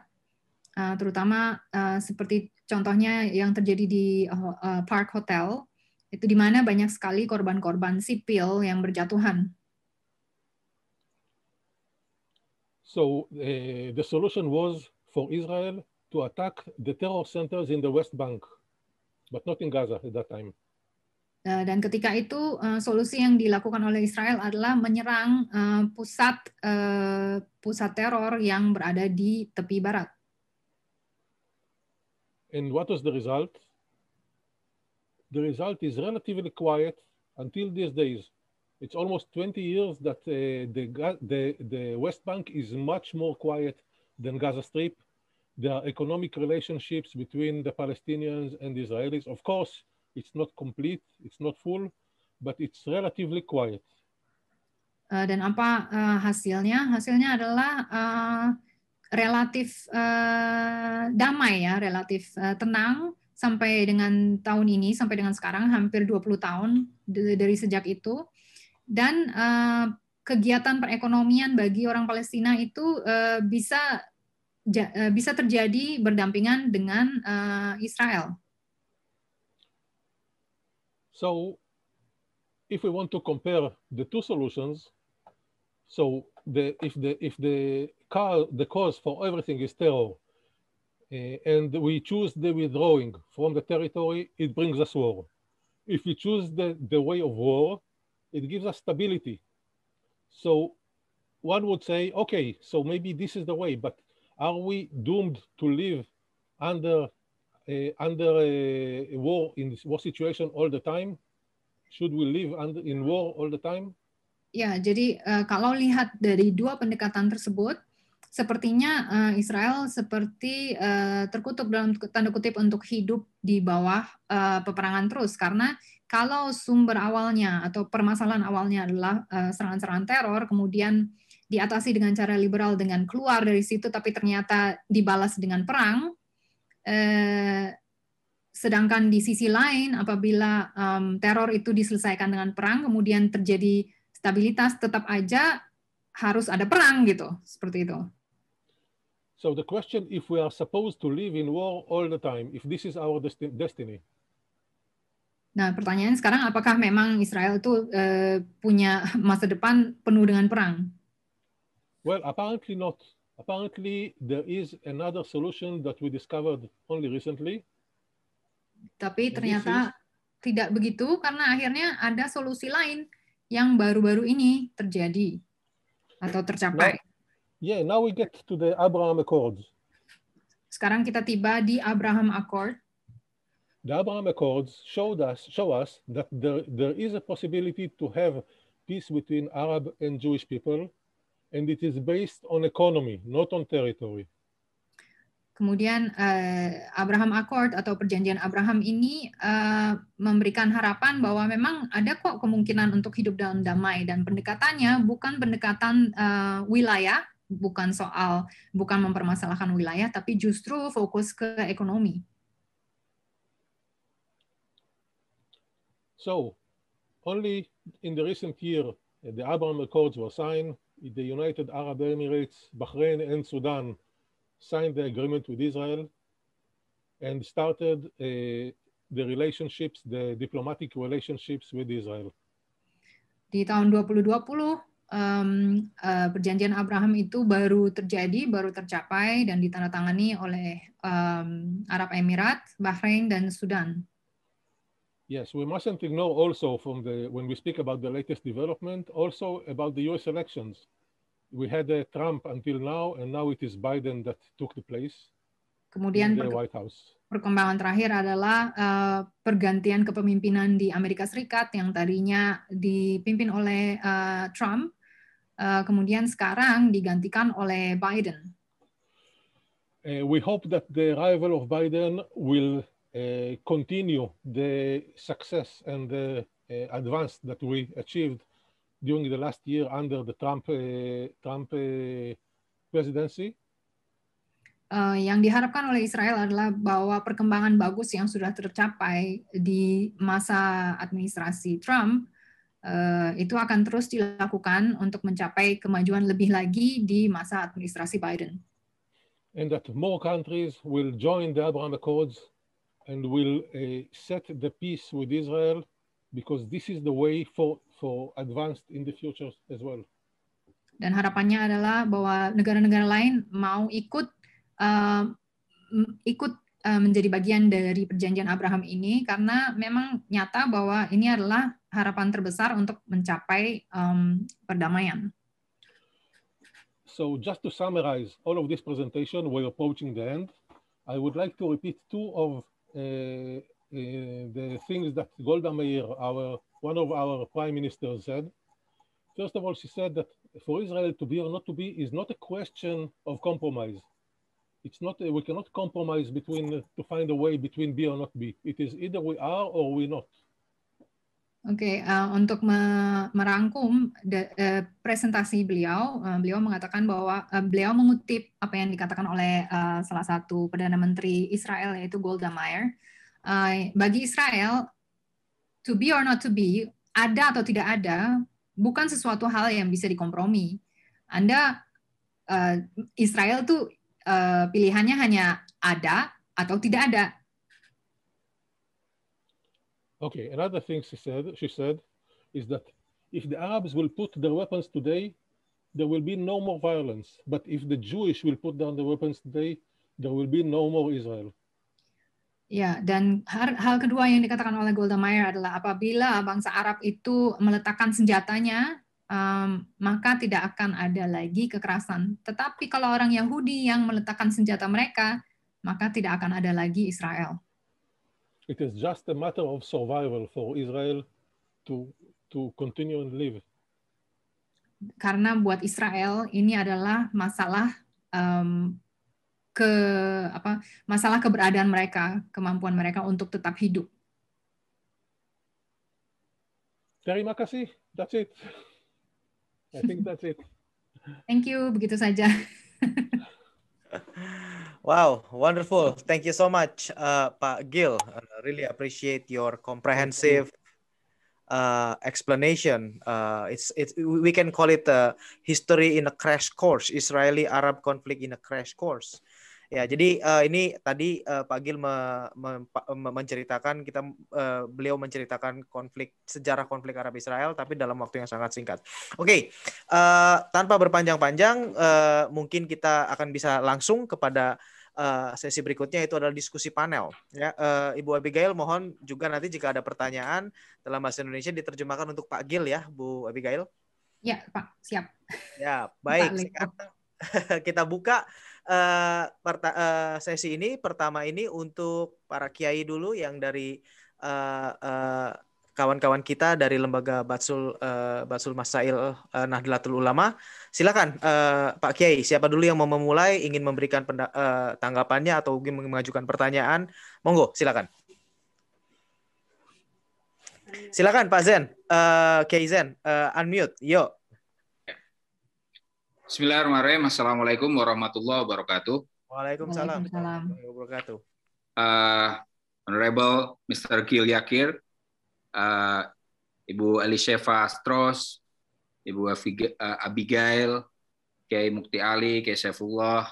uh, terutama uh, seperti contohnya yang terjadi di uh, Park Hotel, itu di mana banyak sekali korban-korban sipil yang berjatuhan. So uh, the solution was for Israel to attack the terror centers in the West Bank but not in Gaza at that time. Eh, dan ketika itu eh, solusi yang dilakukan oleh Israel adalah menyerang eh, pusat pusat teror yang berada di tepi barat. And what was the result? The result is relatively quiet until these days. It's almost 20 years that uh, the, the, the West Bank is much more quiet than Gaza Strip. The economic relationships between the Palestinians and the Israelis. Of course, it's not complete, it's not full, but it's relatively quiet. Uh, dan apa uh, hasilnya? Hasilnya adalah uh, relatif uh, damai ya, relatif uh, tenang sampai dengan tahun ini, sampai dengan sekarang hampir 20 tahun dari sejak itu. Dan uh, kegiatan perekonomian bagi orang Palestina itu uh, bisa Eh, bisa terjadi berdampingan dengan uh, Israel. So, if we want to compare the two solutions, so the, if the if the car, the cause for everything is terror, uh, and we choose the withdrawing from the territory, it brings us war. If we choose the, the way of war, it gives us stability. So one would say, okay, so maybe this is the way, but are we doomed to live under uh, under a eh, war in this war situation all the time? Should we live under, in war all the time? Ya, jadi uh, kalau lihat dari dua pendekatan tersebut, sepertinya uh, Israel seperti uh, terkutuk dalam tanda kutip untuk hidup di bawah uh, peperangan terus karena kalau sumber awalnya atau permasalahan awalnya adalah serangan-serangan uh, teror, kemudian diatasi dengan cara liberal dengan keluar dari situ tapi ternyata dibalas dengan perang eh, sedangkan di sisi lain apabila teror itu diselesaikan dengan perang kemudian terjadi stabilitas tetap aja harus ada perang gitu seperti itu so the question if we are supposed to live in war all the time if this is our destiny Nah, pertanyaan sekarang apakah memang Israel itu uh, punya masa depan penuh dengan perang? Well, apparently not. Apparently, there is another solution that we discovered only recently. Tapi ternyata is... tidak begitu karena akhirnya ada solusi lain yang baru-baru ini terjadi atau tercapai. Now, yeah, now we get to the Abraham Accords. Sekarang kita tiba di Abraham Accord. The Abraham Accords showed us show us that there, there is a possibility to have peace between Arab and Jewish people and it is based on economy, not on territory. Kemudian uh, Abraham Accord atau perjanjian Abraham ini uh, memberikan harapan bahwa memang ada kok kemungkinan untuk hidup dalam damai dan pendekatannya bukan pendekatan uh, wilayah, bukan soal bukan mempermasalahkan wilayah, tapi justru fokus ke ekonomi. So, only in the recent year the Abraham Accords were signed the United Arab Emirates, Bahrain, and Sudan signed the agreement with Israel and started uh, the relationships, the diplomatic relationships with Israel. Di tahun 2020, um, uh, perjanjian Abraham itu baru terjadi, baru tercapai dan ditandatangani oleh um, Arab Emirat, Bahrain, dan Sudan. Yes, we mustn't ignore also from the when we speak about the latest development, also about the U.S. elections. We had uh, Trump until now, and now it is Biden that took the place. Kemudian the White House. perkembangan terakhir adalah uh, pergantian kepemimpinan di Amerika Serikat yang tadinya dipimpin oleh uh, Trump, uh, kemudian sekarang digantikan oleh Biden. Uh, we hope that the arrival of Biden will Eh, continue the success and the eh, advance that we achieved during the last year under the Trump eh, Trump presidency? Uh, yang diharapkan oleh Israel adalah bahwa perkembangan bagus yang sudah tercapai di masa administrasi Trump uh, itu akan terus dilakukan untuk mencapai kemajuan lebih lagi di masa administrasi Biden. And that more countries will join the Abraham Accords and will uh, set the peace with Israel because this is the way for for advanced in the future as well. Dan harapannya adalah bahwa negara-negara lain mau ikut uh, ikut uh, menjadi bagian dari perjanjian Abraham ini karena memang nyata bahwa ini adalah harapan terbesar untuk mencapai um, perdamaian. So just to summarize all of this presentation, we're approaching the end. I would like to repeat two of Uh, uh, the things that Golda Meir, our, one of our prime ministers, said. First of all, she said that for Israel to be or not to be is not a question of compromise. It's not, we cannot compromise between, to find a way between be or not be. It is either we are or we're not. Oke, okay, uh, eh, untuk me merangkum de, uh, presentasi beliau, uh, beliau mengatakan bahwa uh, beliau mengutip apa yang dikatakan oleh uh, salah satu perdana menteri Israel yaitu Golda Meir. Uh, bagi Israel, to be or not to be, ada atau tidak ada, bukan sesuatu hal yang bisa dikompromi. Anda uh, Israel tuh uh, pilihannya hanya ada atau tidak ada Okay, another thing she said, she said, is that if the Arabs will put their weapons today, there will be no more violence. But if the Jewish will put down the weapons today, there will be no more Israel. Ya, dan hal, hal kedua yang dikatakan oleh Golda Meir adalah apabila bangsa Arab itu meletakkan senjatanya, um, maka tidak akan ada lagi kekerasan. Tetapi kalau orang Yahudi yang meletakkan senjata mereka, maka tidak akan ada lagi Israel it is just a matter of survival for Israel to to continue and live. Karena buat Israel ini adalah masalah um, ke apa masalah keberadaan mereka, kemampuan mereka untuk tetap hidup. Terima kasih. That's it. I think that's it. Thank you. Begitu saja. Wow, wonderful. Thank you so much, uh, Pak Gil. Uh, really appreciate your comprehensive uh, explanation. Uh, it's it we can call it a history in a crash course, Israeli Arab conflict in a crash course. Ya, jadi uh, ini tadi uh, Pak Gil me, me, me, menceritakan kita uh, beliau menceritakan konflik sejarah konflik Arab Israel tapi dalam waktu yang sangat singkat. Oke, okay. uh, tanpa berpanjang-panjang uh, mungkin kita akan bisa langsung kepada Eh, sesi berikutnya itu adalah diskusi panel. Ya, uh, Ibu Abigail mohon juga nanti jika ada pertanyaan dalam bahasa Indonesia diterjemahkan untuk Pak Gil ya, Bu Abigail. Ya, Pak, siap. Ya, baik. kita buka uh, uh, sesi ini pertama ini untuk para kiai dulu yang dari uh, uh, kawan-kawan kita dari lembaga Batsul uh, Batsul Masail uh, Nahdlatul Ulama. Silakan uh, Pak Kiai, siapa dulu yang mau memulai ingin memberikan penda- uh, tanggapannya atau ingin mengajukan pertanyaan? Monggo, silakan. Silakan Pak Zen, uh, Kiai Zen, uh, unmute. Yo. Bismillahirrahmanirrahim. Assalamualaikum warahmatullahi wabarakatuh. Waalaikumsalam. Waalaikumsalam. Warahmatullahi Uh, Honorable Mr. Gil Yakir, uh, Ibu Elisheva Stros, Ibu eh, Abigail, Kiai Mukti Ali, Kiai Saifullah,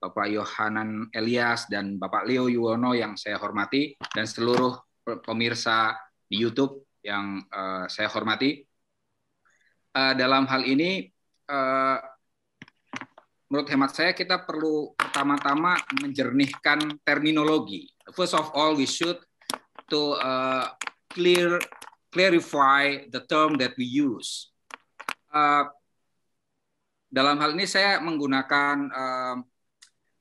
Bapak Yohanan Elias, dan Bapak Leo Yuwono yang saya hormati, dan seluruh pemirsa di YouTube yang uh, saya hormati. Uh, dalam hal ini, uh, menurut hemat saya kita perlu pertama-tama menjernihkan terminologi. First of all, we should to uh, clear clarify the term that we use. Uh, dalam hal ini saya menggunakan uh,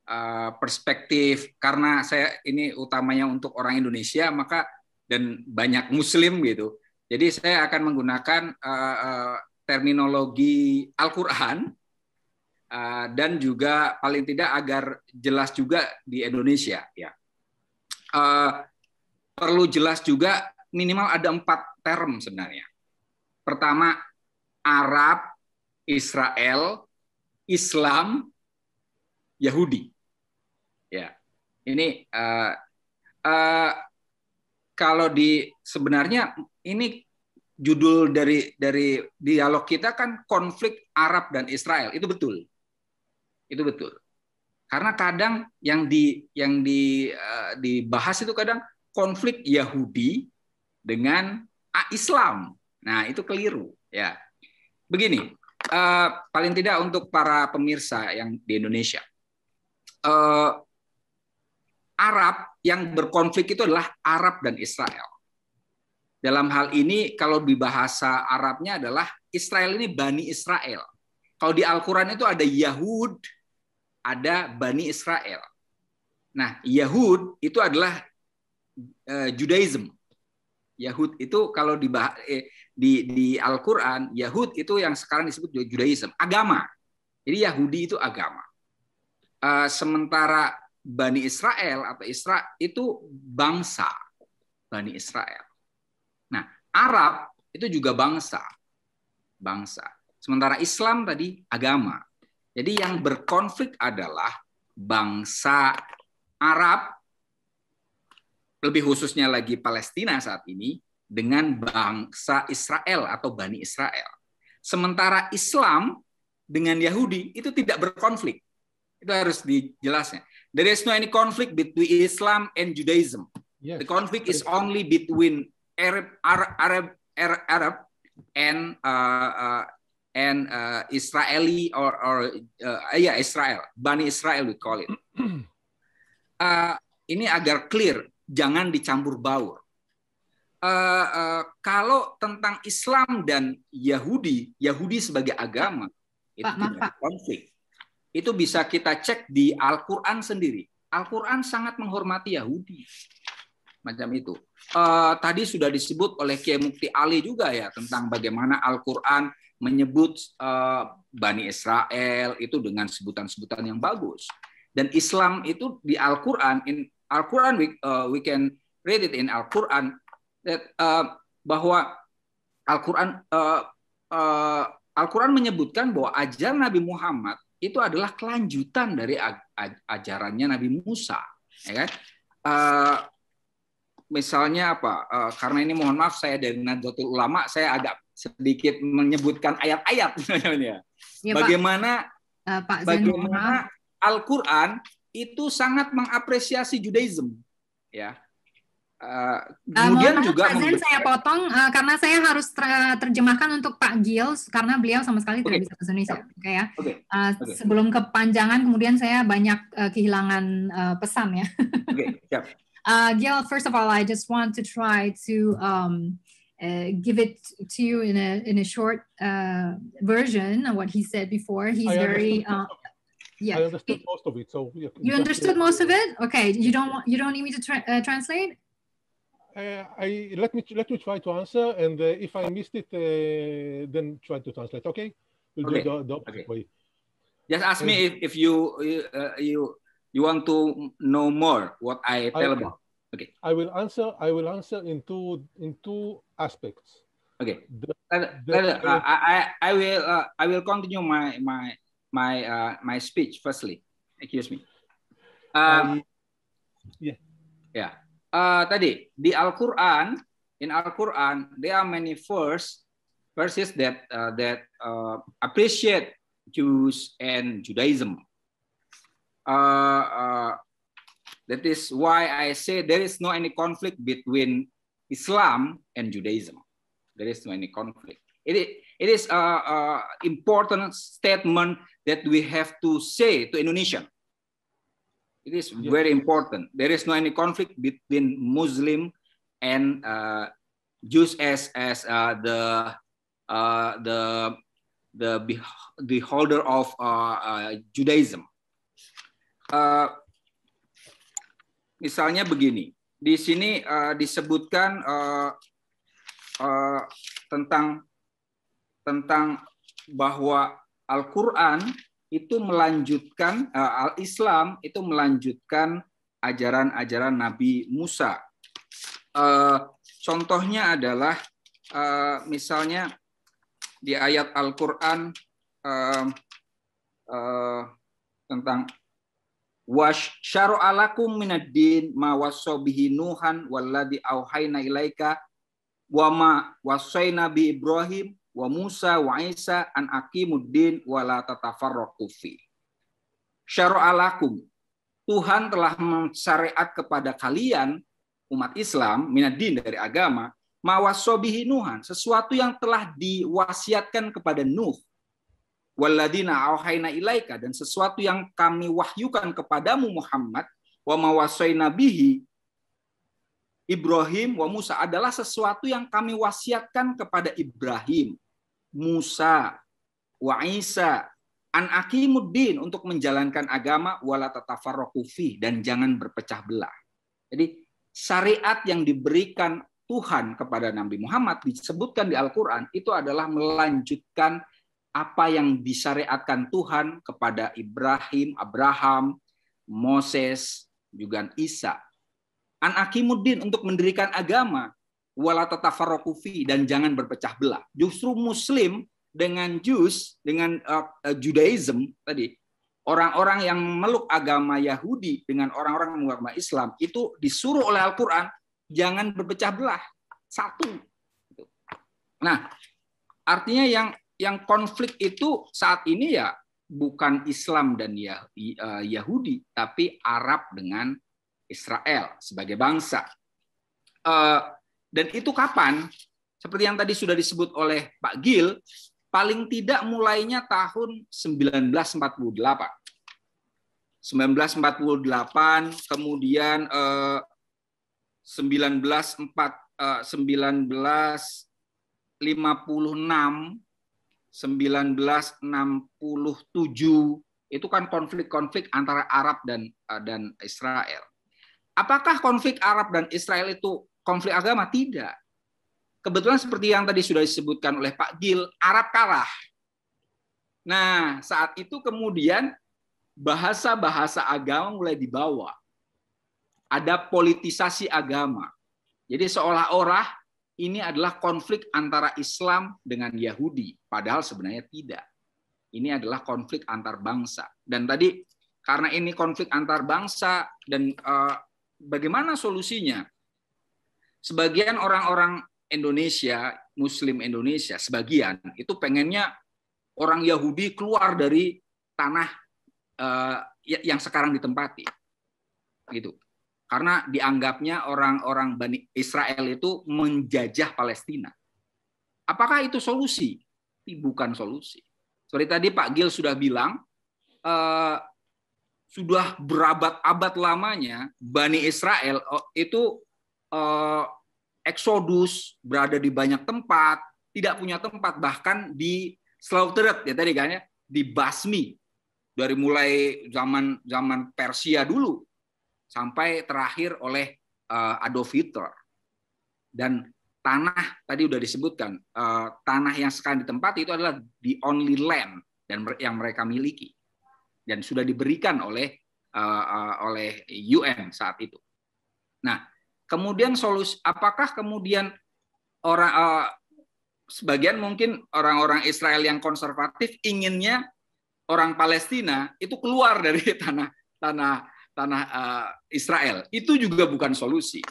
uh, perspektif karena saya ini utamanya untuk orang Indonesia maka dan banyak Muslim gitu. Jadi saya akan menggunakan uh, uh, terminologi Al-Quran uh, dan juga paling tidak agar jelas juga di Indonesia ya. Uh, perlu jelas juga minimal ada empat term sebenarnya. Pertama, Arab, Israel, Islam, Yahudi. Ya, ini uh, uh, kalau di sebenarnya ini judul dari dari dialog kita kan konflik Arab dan Israel itu betul, itu betul. Karena kadang yang di yang di uh, dibahas itu kadang konflik Yahudi dengan Islam. Nah, itu keliru ya. Begini, uh, paling tidak untuk para pemirsa yang di Indonesia. Uh, Arab yang berkonflik itu adalah Arab dan Israel. Dalam hal ini kalau di bahasa Arabnya adalah Israel ini Bani Israel. Kalau di Al-Qur'an itu ada Yahud, ada Bani Israel. Nah, Yahud itu adalah uh, Judaism. Yahud itu kalau di eh, di, di Al-Qur'an, Yahud itu yang sekarang disebut juga Judaism, agama. Jadi Yahudi itu agama. Uh, sementara Bani Israel atau Isra itu bangsa Bani Israel. Nah, Arab itu juga bangsa. Bangsa. Sementara Islam tadi agama. Jadi yang berkonflik adalah bangsa Arab lebih khususnya lagi Palestina saat ini dengan bangsa Israel atau Bani Israel. Sementara Islam dengan Yahudi itu tidak berkonflik. Itu harus dijelasnya. There is no any conflict between Islam and Judaism. The conflict is only between Arab Arab Arab, Arab and uh, uh, and uh, Israeli or or uh, yeah Israel, Bani Israel we call it. Uh, ini agar clear jangan dicampur baur. Uh, uh, kalau tentang Islam dan Yahudi, Yahudi sebagai agama itu maaf, tidak konflik. Itu bisa kita cek di Al-Quran sendiri. Al-Quran sangat menghormati Yahudi, macam itu. Uh, tadi sudah disebut oleh Kiai Mukti Ali juga ya tentang bagaimana Al-Quran menyebut uh, Bani Israel itu dengan sebutan-sebutan yang bagus. Dan Islam itu di Al-Quran Al Quran we uh, we can read it in Al Quran that uh, bahwa Al Quran uh, uh, Al Quran menyebutkan bahwa ajar Nabi Muhammad itu adalah kelanjutan dari ajarannya Nabi Musa, ya kan? Uh, misalnya apa? Uh, karena ini mohon maaf saya dari Nahdlatul Ulama saya agak sedikit menyebutkan ayat-ayat Ya, ya Bagaimana Pak, uh, Pak bagaimana Al-Qur'an itu sangat mengapresiasi Judaism ya Uh, kemudian uh, juga Pak Zen, saya potong uh, karena saya harus ter terjemahkan untuk Pak Gils karena beliau sama sekali okay. tidak bisa bahasa Indonesia. Oke okay, ya. Okay. Uh, okay. Sebelum kepanjangan, kemudian saya banyak uh, kehilangan uh, pesan ya. Oke. okay. Yep. Uh, Gil, first of all, I just want to try to um, uh, give it to you in a in a short uh, version of what he said before. He's very uh, yeah. I understood it, most of it. So yeah, you understood most of it. Okay, you don't want you don't need me to tra uh, translate. Uh, I let me let me try to answer, and uh, if I missed it, uh, then try to translate. Okay, we'll okay. do the, the okay. way. Just ask me uh, if, if you uh, you you want to know more what I tell I, about. Okay. I will answer. I will answer in two in two aspects. Okay. The, the, I I will I will continue my my my uh, my speech firstly. Excuse me. Uh, um, yeah. Yeah. Uh, tadi di Al-Qur'an in Al-Qur'an there are many verse verses that uh, that uh, appreciate Jews and Judaism. Uh, uh, that is why I say there is no any conflict between Islam and Judaism. There is no any conflict. It, It is a important statement that we have to say to Indonesian. It is very important. There is no any conflict between Muslim and uh, Jews as as uh, the uh, the the the holder of uh, uh, Judaism. Uh, misalnya begini, di sini disebutkan tentang tentang bahwa Al-Qur'an itu melanjutkan eh, Al-Islam itu melanjutkan ajaran-ajaran Nabi Musa. Eh, contohnya adalah eh, misalnya di ayat Al-Qur'an tentang wash tentang wasyara'alakum minaddin ma nuhan walladhi auhayna ilaika wa ma Nabi bi Ibrahim wa Musa wa Isa an aqimuddin wa la tatafarraqu fi. Syara'alakum. Tuhan telah mensyariat kepada kalian umat Islam minadin dari agama mawasobihi Nuhan, sesuatu yang telah diwasiatkan kepada Nuh. Walladina auhaina ilaika dan sesuatu yang kami wahyukan kepadamu Muhammad wa mawasaina bihi Ibrahim wa Musa adalah sesuatu yang kami wasiatkan kepada Ibrahim Musa wa Isa an aqimuddin untuk menjalankan agama wala tatafarraqu dan jangan berpecah belah. Jadi syariat yang diberikan Tuhan kepada Nabi Muhammad disebutkan di Al-Qur'an itu adalah melanjutkan apa yang disyariatkan Tuhan kepada Ibrahim, Abraham, Moses, juga Isa. An aqimuddin untuk mendirikan agama walatatafarokufi dan jangan berpecah belah. Justru Muslim dengan Jews dengan uh, uh, Judaism tadi orang-orang yang meluk agama Yahudi dengan orang-orang yang agama Islam itu disuruh oleh Al-Quran jangan berpecah belah satu. Nah artinya yang yang konflik itu saat ini ya bukan Islam dan ya, uh, Yahudi tapi Arab dengan Israel sebagai bangsa. Uh, dan itu kapan? Seperti yang tadi sudah disebut oleh Pak Gil, paling tidak mulainya tahun 1948. 1948, kemudian eh, 1904, eh, 1956, 1967 itu kan konflik-konflik antara Arab dan eh, dan Israel. Apakah konflik Arab dan Israel itu konflik agama? Tidak. Kebetulan seperti yang tadi sudah disebutkan oleh Pak Gil, Arab kalah. Nah, saat itu kemudian bahasa-bahasa agama mulai dibawa. Ada politisasi agama. Jadi seolah-olah ini adalah konflik antara Islam dengan Yahudi, padahal sebenarnya tidak. Ini adalah konflik antar bangsa. Dan tadi karena ini konflik antar bangsa dan uh, bagaimana solusinya? sebagian orang-orang Indonesia, Muslim Indonesia, sebagian itu pengennya orang Yahudi keluar dari tanah uh, yang sekarang ditempati, gitu. Karena dianggapnya orang-orang Bani Israel itu menjajah Palestina. Apakah itu solusi? Bukan solusi. Seperti tadi Pak Gil sudah bilang, eh, sudah berabad-abad lamanya Bani Israel oh, itu eh, eksodus, berada di banyak tempat, tidak punya tempat, bahkan di slaughtered ya tadi kan ya, basmi dari mulai zaman zaman Persia dulu sampai terakhir oleh uh, Adolf Hitler. Dan tanah tadi sudah disebutkan, uh, tanah yang sekarang ditempati itu adalah the only land dan yang mereka miliki dan sudah diberikan oleh uh, uh, oleh UN saat itu. Nah, Kemudian solusi apakah kemudian orang uh, sebagian mungkin orang-orang Israel yang konservatif inginnya orang Palestina itu keluar dari tanah tanah tanah uh, Israel. Itu juga bukan solusi.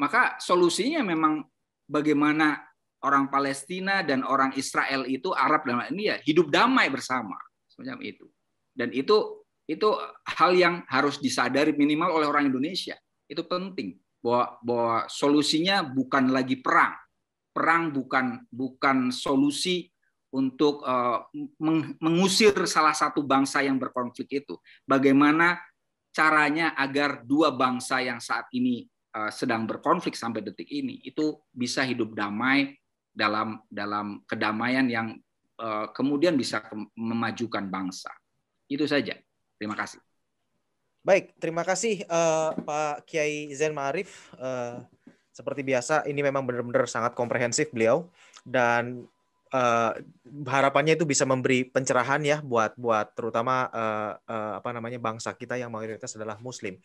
Maka solusinya memang bagaimana orang Palestina dan orang Israel itu Arab dan ya hidup damai bersama semacam itu. Dan itu itu hal yang harus disadari minimal oleh orang Indonesia. Itu penting bahwa bahwa solusinya bukan lagi perang. Perang bukan bukan solusi untuk uh, mengusir salah satu bangsa yang berkonflik itu. Bagaimana caranya agar dua bangsa yang saat ini uh, sedang berkonflik sampai detik ini itu bisa hidup damai dalam dalam kedamaian yang uh, kemudian bisa memajukan bangsa. Itu saja. Terima kasih. Baik, terima kasih uh, Pak Kiai Zain Ma'arif. Uh, seperti biasa, ini memang benar-benar sangat komprehensif beliau dan uh, harapannya itu bisa memberi pencerahan ya buat buat terutama uh, uh, apa namanya bangsa kita yang mayoritas adalah Muslim.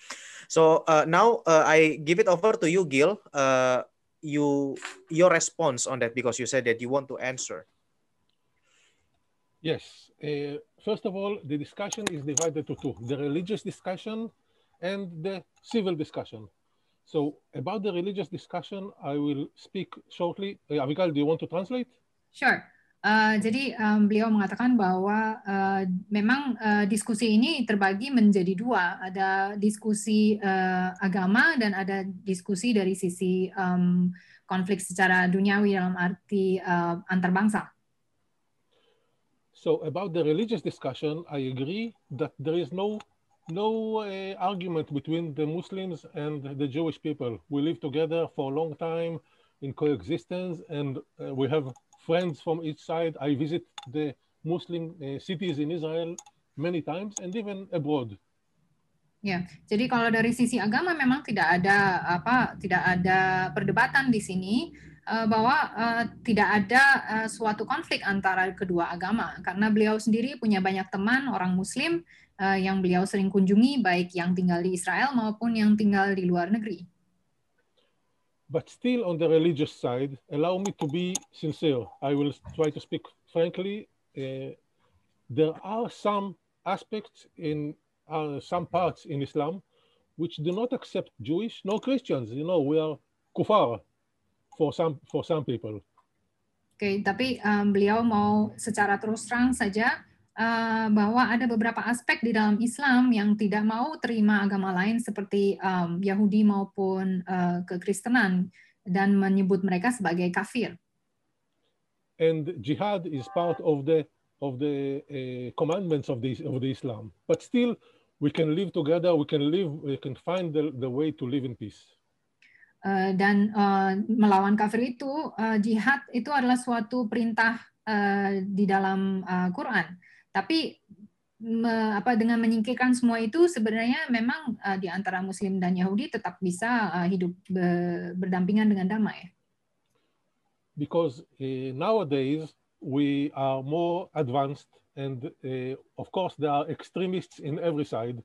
So uh, now uh, I give it over to you, Gil. Uh, you your response on that because you said that you want to answer. Yes. Uh, first of all, the discussion is divided to two, the religious discussion and the civil discussion. So about the religious discussion, I will speak shortly. Uh, Abigail, do you want to translate? Sure. Uh, jadi um, beliau mengatakan bahwa uh, memang uh, diskusi ini terbagi menjadi dua, ada diskusi uh, agama dan ada diskusi dari sisi um, konflik secara duniawi dalam arti uh, antar bangsa. So about the religious discussion, I agree that there is no no uh, argument between the Muslims and the Jewish people. We live together for a long time in coexistence, and uh, we have friends from each side. I visit the Muslim uh, cities in Israel many times and even abroad. Ya, jadi kalau dari sisi agama memang tidak ada apa, tidak ada perdebatan di sini. Eh, bahwa uh, tidak ada uh, suatu konflik antara kedua agama karena beliau sendiri punya banyak teman orang muslim uh, yang beliau sering kunjungi baik yang tinggal di Israel maupun yang tinggal di luar negeri. But still on the religious side, allow me to be sincere. I will try to speak frankly. Uh, there are some aspects in uh, some parts in Islam which do not accept Jewish nor Christians. You know, we are kufar. for some for some people. Oke, okay, tapi um, beliau mau secara terus terang saja uh, bahwa ada beberapa aspek di dalam Islam yang tidak mau terima agama lain seperti um, Yahudi maupun uh, kekristenan dan menyebut mereka sebagai kafir. And jihad is part of the of the uh, commandments of the of the Islam, but still we can live together. We can live. We can find the, the way to live in peace. Eh, dan eh, melawan kafir itu eh, jihad itu adalah suatu perintah di dalam Quran. Tapi me, apa dengan menyingkirkan semua itu sebenarnya memang di antara Muslim dan Yahudi tetap bisa hidup berdampingan dengan damai. Because uh, nowadays we are more advanced and uh, of course there are extremists in every side.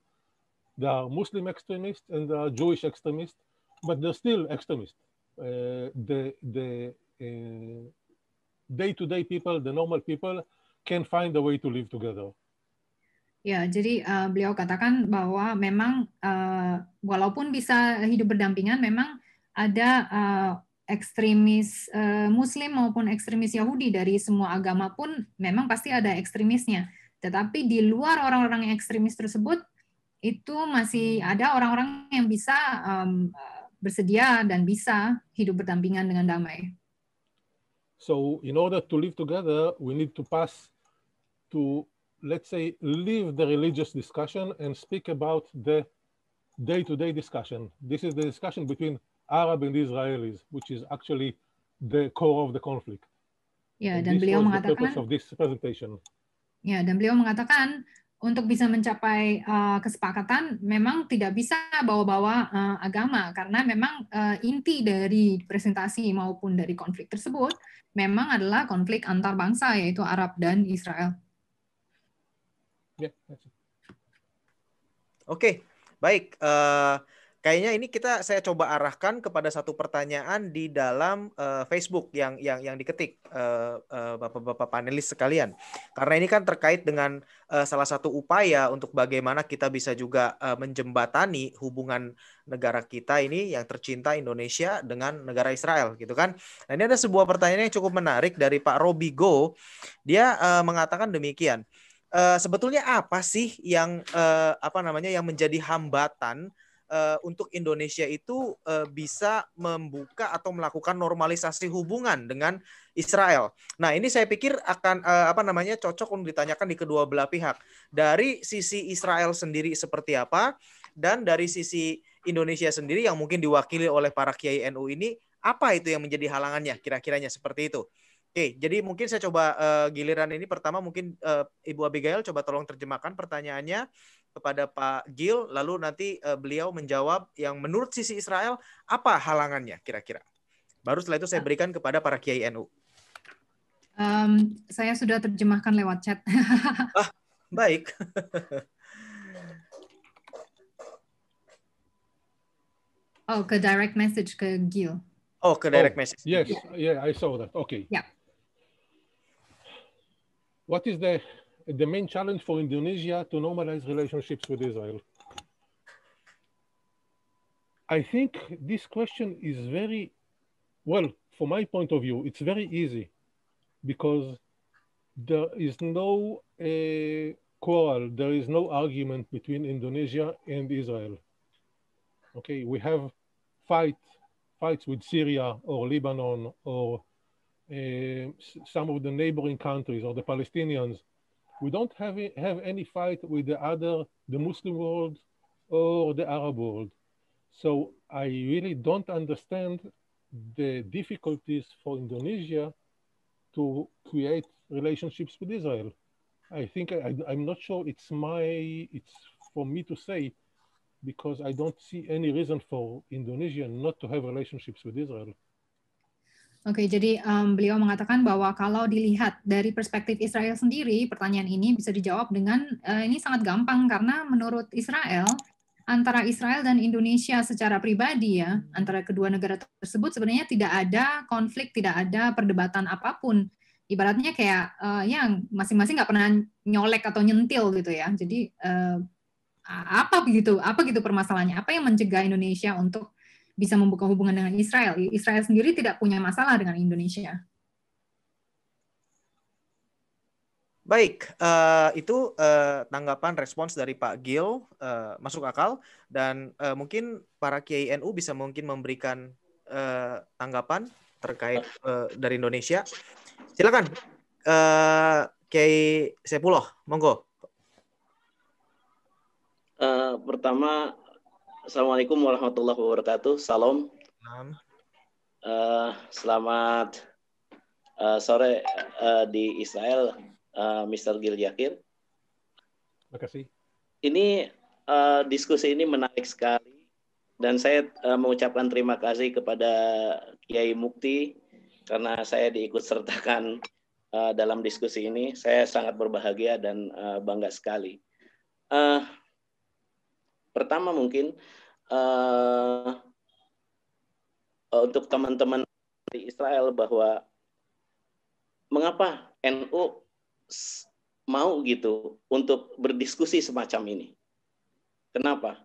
There are Muslim extremists and there are Jewish extremists but they're still extremists. Uh, the the uh, day-to-day people, the normal people, can find a way to live together. Ya, jadi uh, beliau katakan bahwa memang uh, walaupun bisa hidup berdampingan, memang ada uh, ekstremis uh, Muslim maupun ekstremis Yahudi dari semua agama pun memang pasti ada ekstremisnya. Tetapi di luar orang-orang yang ekstremis tersebut itu masih ada orang-orang yang bisa um, bersedia dan bisa hidup berdampingan dengan damai. So in order to live together, we need to pass to let's say leave the religious discussion and speak about the day-to-day -day discussion. This is the discussion between Arab and Israelis, which is actually the core of the conflict. Yeah, ya, yeah, dan beliau mengatakan. of this Ya, yeah, dan beliau mengatakan untuk bisa mencapai eh, kesepakatan memang tidak bisa bawa-bawa eh, agama karena memang eh, inti dari presentasi maupun dari konflik tersebut memang adalah konflik antar bangsa yaitu Arab dan Israel. Ya, Oke, okay, baik. Uh, kayaknya ini kita saya coba arahkan kepada satu pertanyaan di dalam uh, Facebook yang yang yang diketik uh, uh, bapak-bapak panelis sekalian karena ini kan terkait dengan uh, salah satu upaya untuk bagaimana kita bisa juga uh, menjembatani hubungan negara kita ini yang tercinta Indonesia dengan negara Israel gitu kan nah ini ada sebuah pertanyaan yang cukup menarik dari Pak Robi Go dia uh, mengatakan demikian uh, sebetulnya apa sih yang uh, apa namanya yang menjadi hambatan uh, untuk Indonesia itu uh, bisa membuka atau melakukan normalisasi hubungan dengan Israel. Nah, ini saya pikir akan uh, apa namanya cocok untuk ditanyakan di kedua belah pihak. Dari sisi Israel sendiri seperti apa dan dari sisi Indonesia sendiri yang mungkin diwakili oleh para kiai NU ini apa itu yang menjadi halangannya kira-kiranya seperti itu. Oke, jadi mungkin saya coba uh, giliran ini pertama mungkin uh, Ibu Abigail coba tolong terjemahkan pertanyaannya kepada Pak Gil, lalu nanti uh, beliau menjawab yang menurut sisi Israel apa halangannya kira-kira. Baru setelah itu saya ah. berikan kepada para kiai NU. Um, saya sudah terjemahkan lewat chat. ah, baik. oh, ke direct message ke Gil. Oh, ke direct oh, message. Yes, yeah. yeah, I saw that. Okay. Yeah. What is the the main challenge for Indonesia to normalize relationships with Israel? I think this question is very, well, from my point of view, it's very easy because there is no uh, quarrel, there is no argument between Indonesia and Israel. Okay, we have fight, fights with Syria or Lebanon or uh, some of the neighboring countries or the Palestinians we don't have, have any fight with the other, the Muslim world or the Arab world. So I really don't understand the difficulties for Indonesia to create relationships with Israel. I think I, am not sure it's my, it's for me to say, because I don't see any reason for Indonesia not to have relationships with Israel. Oke, jadi um, beliau mengatakan bahwa kalau dilihat dari perspektif Israel sendiri, pertanyaan ini bisa dijawab dengan uh, ini sangat gampang karena menurut Israel antara Israel dan Indonesia secara pribadi ya, antara kedua negara tersebut sebenarnya tidak ada konflik, tidak ada perdebatan apapun. Ibaratnya kayak uh, yang masing-masing nggak pernah nyolek atau nyentil gitu ya. Jadi uh, apa begitu? Apa gitu permasalahannya? Apa yang mencegah Indonesia untuk bisa membuka hubungan dengan Israel. Israel sendiri tidak punya masalah dengan Indonesia. Baik, uh, itu uh, tanggapan respons dari Pak Gil uh, masuk akal dan uh, mungkin para Kiai NU bisa mungkin memberikan uh, tanggapan terkait uh, dari Indonesia. Silakan uh, Kiai Sepuluh, monggo. Uh, pertama Assalamualaikum warahmatullahi wabarakatuh. Salam. Uh, selamat uh, sore uh, di Israel, uh, Mr. Gil Yakir. Terima kasih. Ini uh, diskusi ini menarik sekali dan saya uh, mengucapkan terima kasih kepada Kiai Mukti karena saya diikut sertakan uh, dalam diskusi ini. Saya sangat berbahagia dan uh, bangga sekali. Uh, Pertama mungkin uh, untuk teman-teman di Israel bahwa mengapa NU mau gitu untuk berdiskusi semacam ini? Kenapa?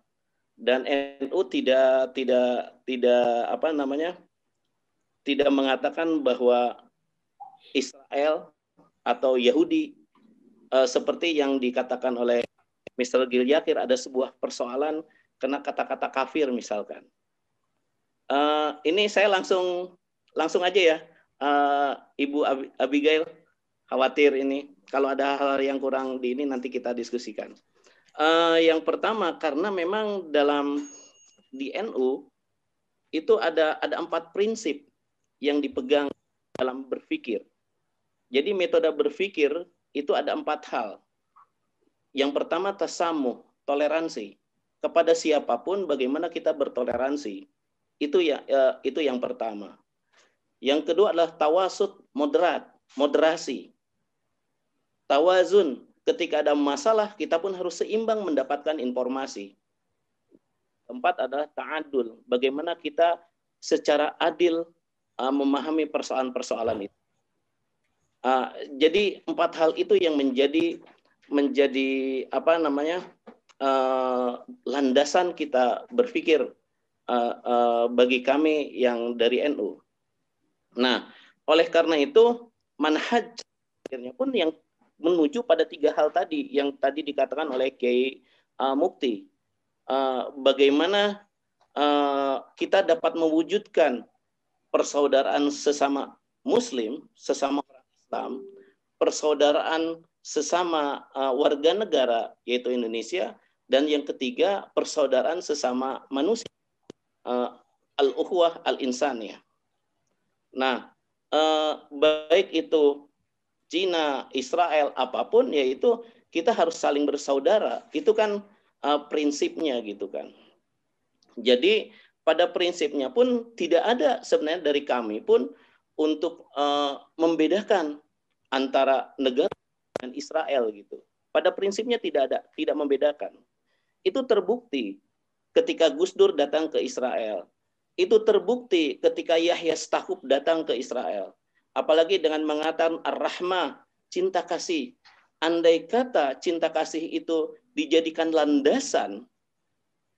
Dan NU tidak tidak tidak apa namanya? tidak mengatakan bahwa Israel atau Yahudi eh, seperti yang dikatakan oleh Mr. Gilyakir ada sebuah persoalan kena kata-kata kafir misalkan. Uh, ini saya langsung langsung aja ya, uh, Ibu Abigail khawatir ini kalau ada hal-hal yang kurang di ini nanti kita diskusikan. Uh, yang pertama karena memang dalam di NU itu ada ada empat prinsip yang dipegang dalam berpikir. Jadi metode berpikir itu ada empat hal. Yang pertama tasamuh, toleransi. Kepada siapapun bagaimana kita bertoleransi. Itu ya, ya itu yang pertama. Yang kedua adalah tawasud moderat, moderasi. Tawazun, ketika ada masalah kita pun harus seimbang mendapatkan informasi. Keempat adalah ta'adul, bagaimana kita secara adil uh, memahami persoalan-persoalan itu. Uh, jadi empat hal itu yang menjadi menjadi apa namanya uh, landasan kita berpikir uh, uh, bagi kami yang dari NU. Nah, oleh karena itu manhaj akhirnya pun yang menuju pada tiga hal tadi yang tadi dikatakan oleh Kiai uh, Mukti. Uh, bagaimana uh, kita dapat mewujudkan persaudaraan sesama Muslim, sesama orang Islam, persaudaraan sesama uh, warga negara yaitu Indonesia dan yang ketiga persaudaraan sesama manusia uh, al ukhuwah al insaniyah. Nah, uh, baik itu Cina, Israel apapun yaitu kita harus saling bersaudara. Itu kan uh, prinsipnya gitu kan. Jadi pada prinsipnya pun tidak ada sebenarnya dari kami pun untuk uh, membedakan antara negara dengan Israel gitu. Pada prinsipnya tidak ada tidak membedakan. Itu terbukti ketika Gus Dur datang ke Israel. Itu terbukti ketika Yahya Stakhub datang ke Israel. Apalagi dengan mengatakan Ar-Rahmah, cinta kasih. Andai kata cinta kasih itu dijadikan landasan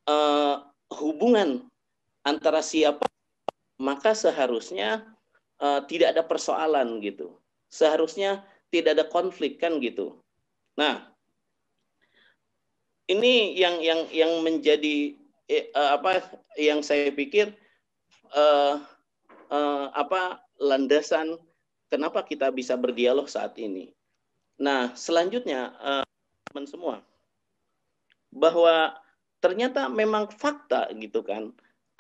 uh, hubungan antara siapa, maka seharusnya uh, tidak ada persoalan gitu. Seharusnya tidak ada konflik kan gitu. Nah, ini yang yang yang menjadi eh, eh, apa yang saya pikir eh, eh, apa landasan kenapa kita bisa berdialog saat ini. Nah, selanjutnya eh, teman semua bahwa ternyata memang fakta gitu kan.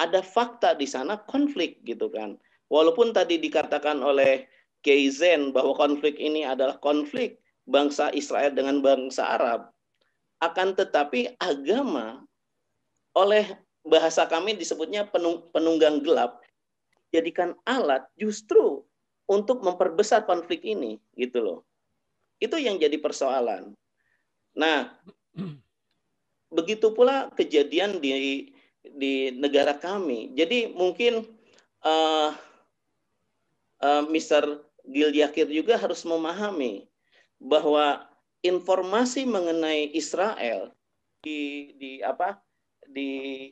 Ada fakta di sana konflik gitu kan. Walaupun tadi dikatakan oleh Keizen bahwa konflik ini adalah konflik bangsa Israel dengan bangsa Arab. Akan tetapi agama oleh bahasa kami disebutnya penunggang gelap jadikan alat justru untuk memperbesar konflik ini gitu loh. Itu yang jadi persoalan. Nah, begitu pula kejadian di di negara kami. Jadi mungkin uh, eh, uh, eh, Mr. Gil Yakir juga harus memahami bahwa informasi mengenai Israel di di apa di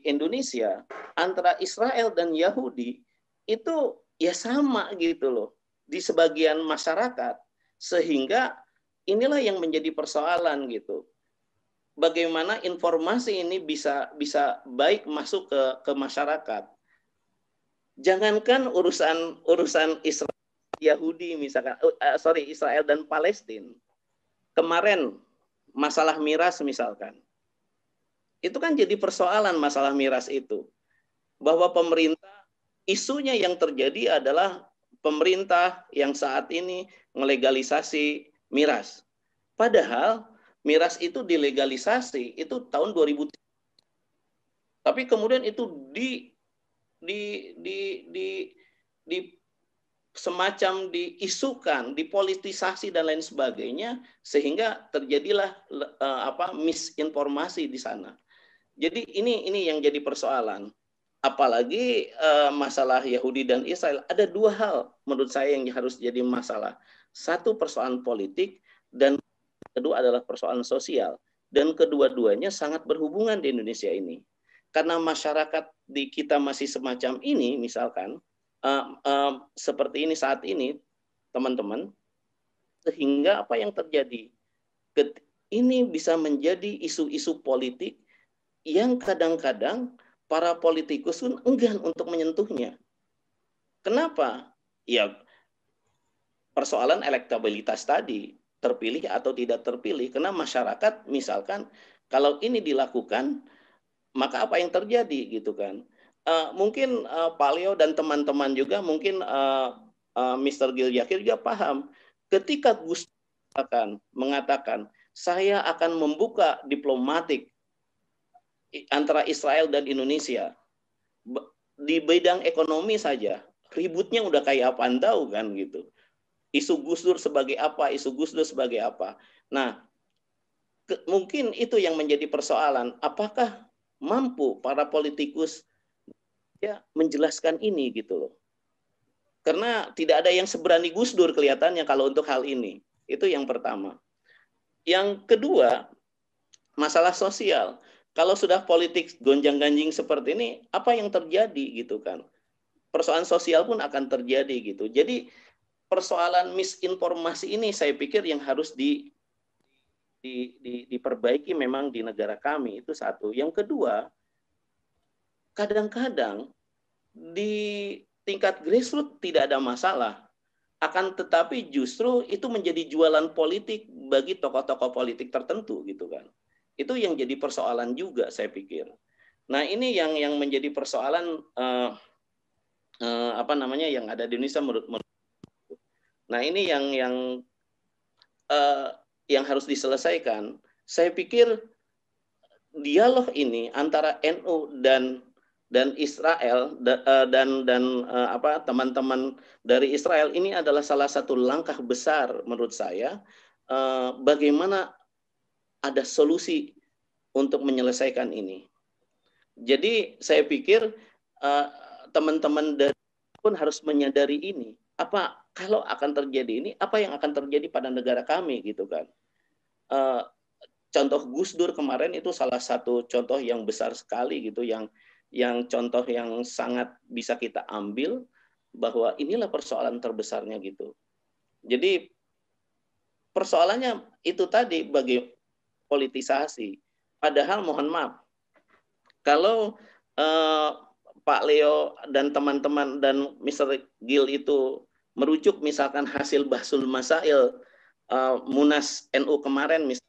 Indonesia antara Israel dan Yahudi itu ya sama gitu loh di sebagian masyarakat sehingga inilah yang menjadi persoalan gitu bagaimana informasi ini bisa bisa baik masuk ke ke masyarakat jangankan urusan urusan Israel Yahudi misalkan, uh, sorry Israel dan Palestina. Kemarin masalah miras misalkan, itu kan jadi persoalan masalah miras itu bahwa pemerintah isunya yang terjadi adalah pemerintah yang saat ini melegalisasi miras. Padahal miras itu dilegalisasi itu tahun 2000. Tapi kemudian itu di di di di di semacam diisukan, dipolitisasi dan lain sebagainya sehingga terjadilah uh, apa misinformasi di sana. Jadi ini ini yang jadi persoalan. Apalagi uh, masalah Yahudi dan Israel ada dua hal menurut saya yang harus jadi masalah. Satu persoalan politik dan kedua adalah persoalan sosial dan kedua-duanya sangat berhubungan di Indonesia ini. Karena masyarakat di kita masih semacam ini misalkan uh, uh, seperti ini saat ini, teman-teman, sehingga apa yang terjadi? Ini bisa menjadi isu-isu politik yang kadang-kadang para politikus pun enggan untuk menyentuhnya. Kenapa? Ya, persoalan elektabilitas tadi, terpilih atau tidak terpilih. Karena masyarakat misalkan kalau ini dilakukan, maka apa yang terjadi gitu kan? uh, mungkin uh, Pak Leo dan teman-teman juga mungkin uh, eh, uh, Mr. Gil Yakir juga paham ketika Gus akan mengatakan saya akan membuka diplomatik antara Israel dan Indonesia di bidang ekonomi saja ributnya udah kayak apa tahu kan gitu isu Gus Dur sebagai apa isu Gus Dur sebagai apa nah mungkin itu yang menjadi persoalan apakah mampu para politikus Ya menjelaskan ini gitu loh. Karena tidak ada yang seberani Gus Dur kelihatannya kalau untuk hal ini. Itu yang pertama. Yang kedua, masalah sosial. Kalau sudah politik gonjang-ganjing seperti ini, apa yang terjadi gitu kan? Persoalan sosial pun akan terjadi gitu. Jadi persoalan misinformasi ini saya pikir yang harus di, di, di diperbaiki memang di negara kami itu satu. Yang kedua, kadang-kadang di tingkat grassroots tidak ada masalah. Akan tetapi justru itu menjadi jualan politik bagi tokoh-tokoh politik tertentu gitu kan. Itu yang jadi persoalan juga saya pikir. Nah ini yang yang menjadi persoalan uh, uh, apa namanya yang ada di Indonesia menurut, menurut Nah ini yang yang uh, yang harus diselesaikan. Saya pikir dialog ini antara NU dan dan Israel e, dan dan e, apa teman-teman dari Israel ini adalah salah satu langkah besar menurut saya e, bagaimana ada solusi untuk menyelesaikan ini. Jadi saya pikir teman-teman pun harus menyadari ini. Apa kalau akan terjadi ini apa yang akan terjadi pada negara kami gitu kan. Contoh Gus Dur kemarin itu salah satu contoh yang besar sekali gitu yang yang contoh yang sangat bisa kita ambil bahwa inilah persoalan terbesarnya gitu. Jadi persoalannya itu tadi bagi politisasi. Padahal mohon maaf, kalau eh, Pak Leo dan teman-teman dan Mr. Gil itu merujuk misalkan hasil Basul Masail eh, Munas NU kemarin misalkan,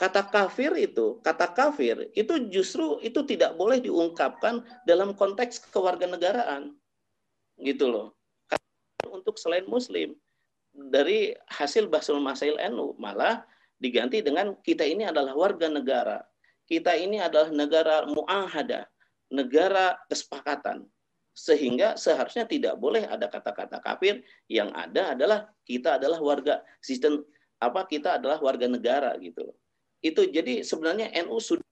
kata kafir itu, kata kafir itu justru itu tidak boleh diungkapkan dalam konteks kewarganegaraan. Gitu loh. Untuk selain muslim dari hasil Basul Masail NU malah diganti dengan kita ini adalah warga negara. Kita ini adalah negara muahada, negara kesepakatan. Sehingga seharusnya tidak boleh ada kata-kata kafir yang ada adalah kita adalah warga sistem apa kita adalah warga negara gitu loh itu jadi sebenarnya NU sudah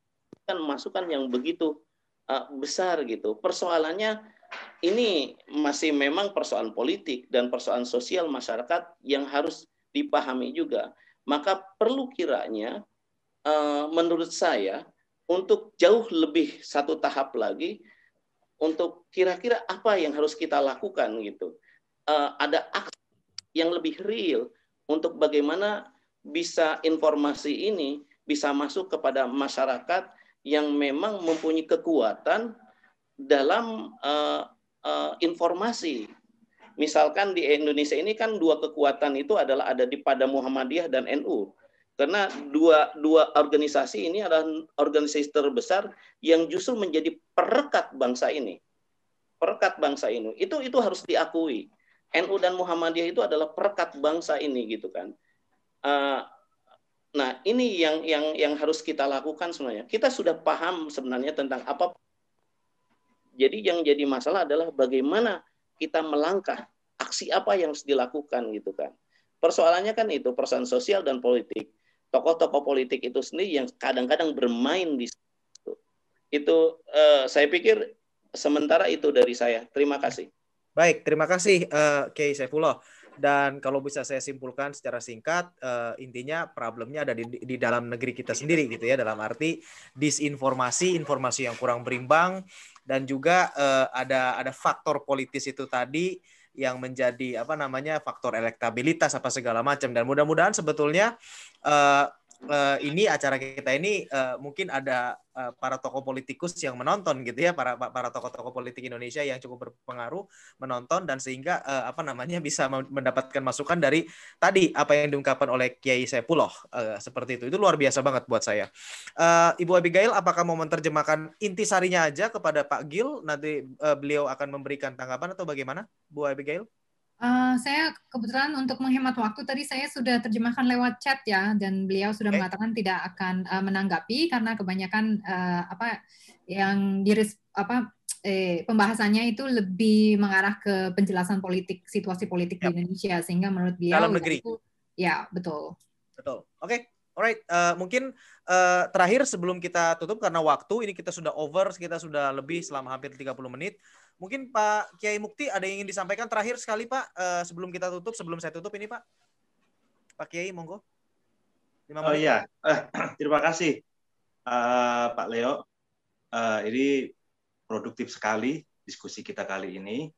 kan masukan yang begitu uh, besar gitu persoalannya ini masih memang persoalan politik dan persoalan sosial masyarakat yang harus dipahami juga maka perlu kiranya uh, menurut saya untuk jauh lebih satu tahap lagi untuk kira-kira apa yang harus kita lakukan gitu uh, ada aksi yang lebih real untuk bagaimana bisa informasi ini bisa masuk kepada masyarakat yang memang mempunyai kekuatan dalam uh, uh, informasi. Misalkan di Indonesia ini kan dua kekuatan itu adalah ada di pada Muhammadiyah dan NU. Karena dua, dua organisasi ini adalah organisasi terbesar yang justru menjadi perekat bangsa ini. Perekat bangsa ini. Itu itu harus diakui. NU dan Muhammadiyah itu adalah perekat bangsa ini gitu kan. Uh, Nah, ini yang yang yang harus kita lakukan sebenarnya. Kita sudah paham sebenarnya tentang apa. Jadi yang jadi masalah adalah bagaimana kita melangkah, aksi apa yang harus dilakukan gitu kan. Persoalannya kan itu persoalan sosial dan politik. Tokoh-tokoh politik itu sendiri yang kadang-kadang bermain di situ. Itu eh, saya pikir sementara itu dari saya. Terima kasih. Baik, terima kasih uh, Kiai Saifullah. Dan kalau bisa saya simpulkan secara singkat, uh, intinya problemnya ada di, di dalam negeri kita sendiri gitu ya, dalam arti disinformasi, informasi yang kurang berimbang, dan juga uh, ada ada faktor politis itu tadi yang menjadi apa namanya faktor elektabilitas apa segala macam dan mudah-mudahan sebetulnya uh, uh, ini acara kita ini uh, mungkin ada Eh, para tokoh politikus yang menonton gitu ya para para tokoh-tokoh politik Indonesia yang cukup berpengaruh menonton dan sehingga uh, apa namanya bisa mendapatkan masukan dari tadi apa yang diungkapkan oleh Kiai Sepuloh uh, eh, seperti itu itu luar biasa banget buat saya uh, Ibu Abigail apakah mau menerjemahkan intisarinya aja kepada Pak Gil nanti uh, beliau akan memberikan tanggapan atau bagaimana Bu Abigail? Eh, saya kebetulan untuk menghemat waktu tadi saya sudah terjemahkan lewat chat ya dan beliau sudah okay. mengatakan tidak akan uh, menanggapi karena kebanyakan uh, apa yang diris apa eh, pembahasannya itu lebih mengarah ke penjelasan politik situasi politik yep. di ya. Indonesia sehingga menurut beliau dalam negeri itu, ya betul betul oke okay. Alright, uh, mungkin uh, terakhir sebelum kita tutup karena waktu ini kita sudah over, kita sudah lebih selama hampir 30 menit. Mungkin Pak Kiai Mukti ada yang ingin disampaikan terakhir sekali Pak uh, sebelum kita tutup, sebelum saya tutup ini Pak. Pak Kiai monggo. oh iya, uh, terima kasih uh, Pak Leo. Uh, ini produktif sekali diskusi kita kali ini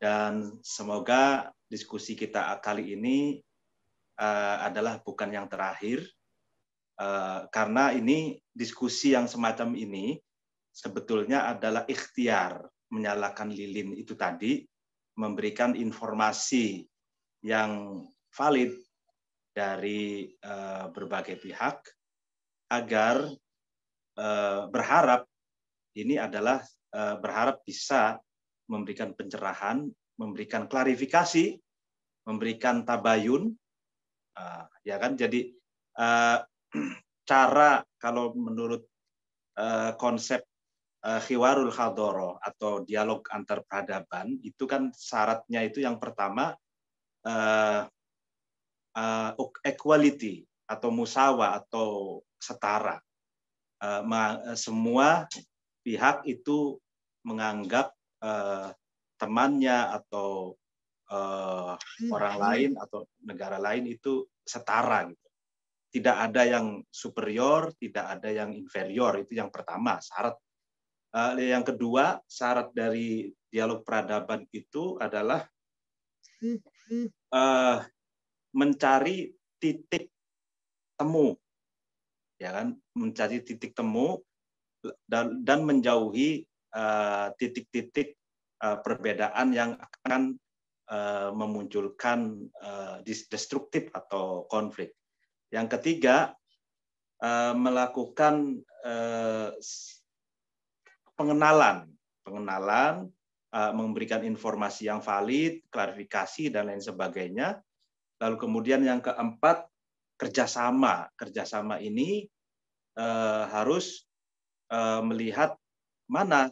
dan semoga diskusi kita kali ini uh, adalah bukan yang terakhir uh, karena ini diskusi yang semacam ini sebetulnya adalah ikhtiar menyalakan lilin itu tadi memberikan informasi yang valid dari eh, berbagai pihak agar eh, berharap ini adalah eh, berharap bisa memberikan pencerahan, memberikan klarifikasi, memberikan tabayun, ya kan? Jadi cara kalau menurut konsep Eh, khiwarul khadoro atau dialog antar peradaban itu kan syaratnya itu yang pertama uh, uh, equality atau musawa atau setara uh, semua pihak itu menganggap uh, temannya atau uh, orang lain atau negara lain itu setara gitu tidak ada yang superior tidak ada yang inferior itu yang pertama syarat Eh, yang kedua, syarat dari dialog peradaban itu adalah uh, mencari titik temu, ya kan? Mencari titik temu dan, dan menjauhi eh, titik-titik uh, uh, perbedaan yang akan uh, memunculkan uh, destruktif atau konflik. Yang ketiga, uh, melakukan uh, pengenalan, pengenalan eh, memberikan informasi yang valid, klarifikasi dan lain sebagainya. Lalu kemudian yang keempat kerjasama, kerjasama ini uh, harus uh, melihat mana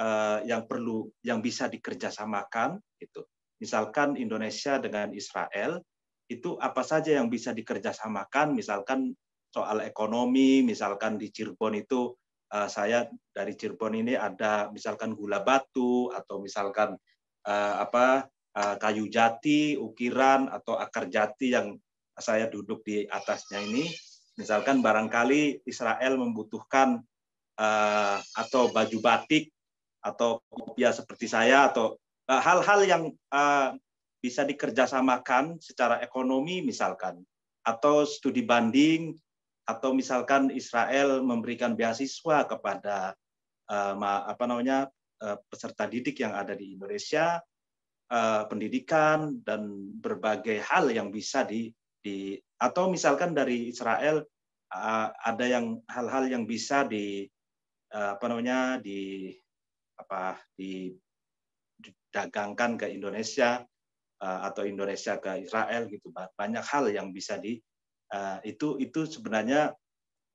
uh, yang perlu, yang bisa dikerjasamakan. Gitu. Misalkan Indonesia dengan Israel itu apa saja yang bisa dikerjasamakan, misalkan soal ekonomi, misalkan di Cirebon itu uh, saya dari Cirebon ini ada misalkan gula batu atau misalkan uh, apa uh, kayu jati, ukiran atau akar jati yang saya duduk di atasnya ini, misalkan barangkali Israel membutuhkan uh, atau baju batik atau kopiah seperti saya atau hal-hal uh, yang uh, bisa dikerjasamakan secara ekonomi misalkan atau studi banding atau misalkan Israel memberikan beasiswa kepada uh, apa namanya uh, peserta didik yang ada di Indonesia uh, pendidikan dan berbagai hal yang bisa di, di atau misalkan dari Israel uh, ada yang hal-hal yang bisa di uh, apa namanya di apa didagangkan ke Indonesia atau Indonesia ke Israel gitu banyak hal yang bisa di Eh, itu itu sebenarnya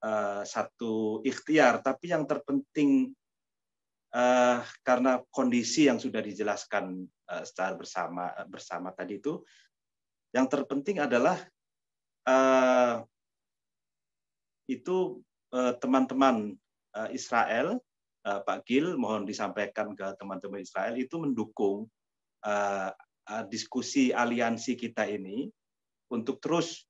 uh, satu ikhtiar tapi yang terpenting uh, karena kondisi yang sudah dijelaskan uh, secara bersama bersama tadi itu yang terpenting adalah uh, itu teman-teman uh, uh, Israel uh, Pak Gil mohon disampaikan ke teman-teman Israel itu mendukung uh, uh, diskusi aliansi kita ini untuk terus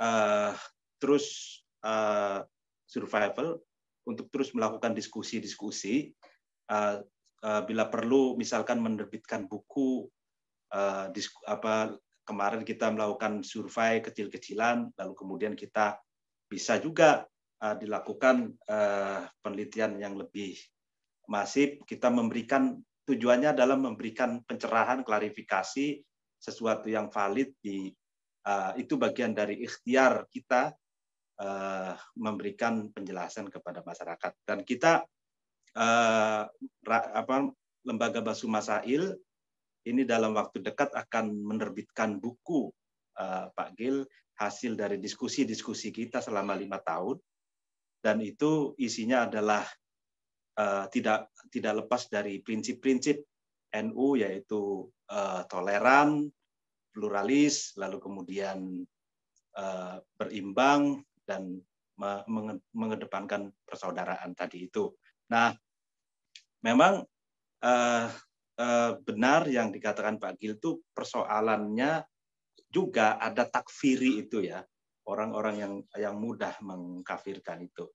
uh, terus uh, survival untuk terus melakukan diskusi-diskusi uh, uh, bila perlu misalkan menerbitkan buku uh, disku, apa kemarin kita melakukan survei kecil-kecilan lalu kemudian kita bisa juga uh, dilakukan uh, penelitian yang lebih masif kita memberikan tujuannya dalam memberikan pencerahan klarifikasi sesuatu yang valid di Eh, itu bagian dari ikhtiar kita eh, memberikan penjelasan kepada masyarakat dan kita eh, apa lembaga Basu Masail ini dalam waktu dekat akan menerbitkan buku Pak Gil hasil dari diskusi-diskusi kita selama lima tahun dan itu isinya adalah tidak tidak lepas dari prinsip-prinsip NU yaitu toleran pluralis, lalu kemudian uh, berimbang dan mengedepankan persaudaraan tadi itu. Nah, memang uh, uh, benar yang dikatakan Pak Gil itu persoalannya juga ada takfiri itu ya orang-orang yang yang mudah mengkafirkan itu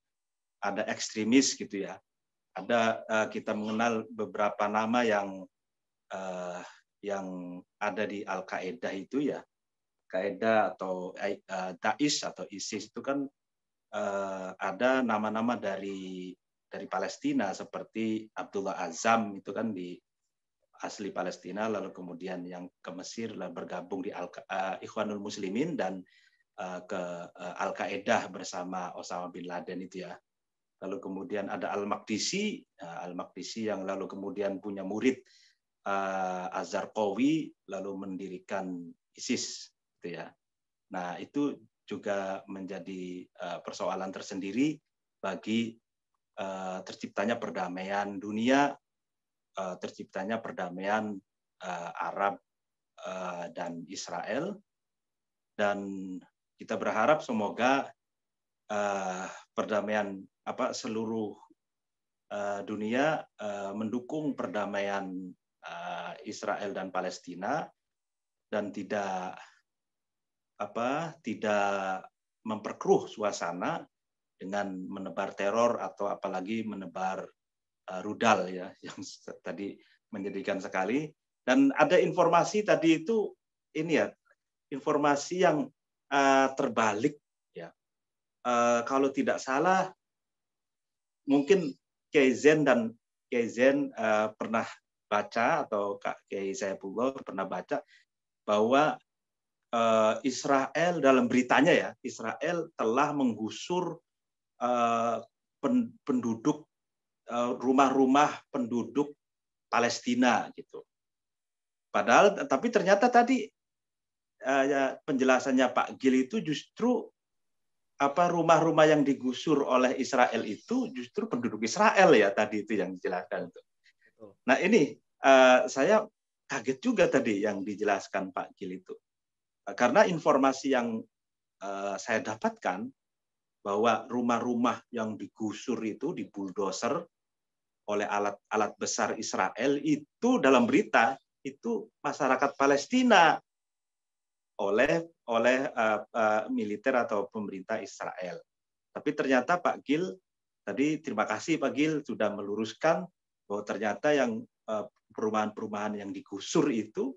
ada ekstremis gitu ya ada uh, kita mengenal beberapa nama yang uh, yang ada di Al-Qaeda itu ya Qaeda atau eh, eh, Daesh atau ISIS itu kan eh, ada nama-nama dari dari Palestina seperti Abdullah Azam itu kan di asli Palestina lalu kemudian yang ke Mesir lalu bergabung di Al Ikhwanul Muslimin dan ke Al Qaeda bersama Osama bin Laden itu ya lalu kemudian ada Al Maqdisi Al Maqdisi yang lalu kemudian punya murid uh, eh, Kowi lalu mendirikan ISIS gitu ya. Nah, itu juga menjadi uh, persoalan tersendiri bagi uh, terciptanya perdamaian dunia, uh, terciptanya perdamaian uh, Arab uh, dan Israel dan kita berharap semoga uh, perdamaian apa seluruh dunia mendukung perdamaian Eh, Israel dan Palestina dan tidak apa tidak memperkeruh suasana dengan menebar teror atau apalagi menebar uh, rudal ya yang tadi menyedihkan sekali dan ada informasi tadi itu ini ya informasi yang uh, terbalik ya uh, kalau tidak salah mungkin Kezen dan Kezen uh, pernah baca atau Kak Kiai Saifullah pernah baca bahwa eh, Israel dalam beritanya ya Israel telah menggusur eh, penduduk eh, rumah-rumah penduduk Palestina gitu. Padahal tapi ternyata tadi ya, penjelasannya Pak Gil itu justru apa rumah-rumah yang digusur oleh Israel itu justru penduduk Israel ya tadi itu yang dijelaskan itu. Nah ini uh, saya kaget juga tadi yang dijelaskan Pak Gil itu. Eh, karena informasi yang uh, saya dapatkan bahwa rumah-rumah yang digusur itu di bulldozer oleh alat-alat besar Israel itu dalam berita itu masyarakat Palestina oleh oleh uh, uh, militer atau pemerintah Israel. Tapi ternyata Pak Gil tadi terima kasih Pak Gil sudah meluruskan bahwa ternyata yang eh, perumahan-perumahan yang digusur itu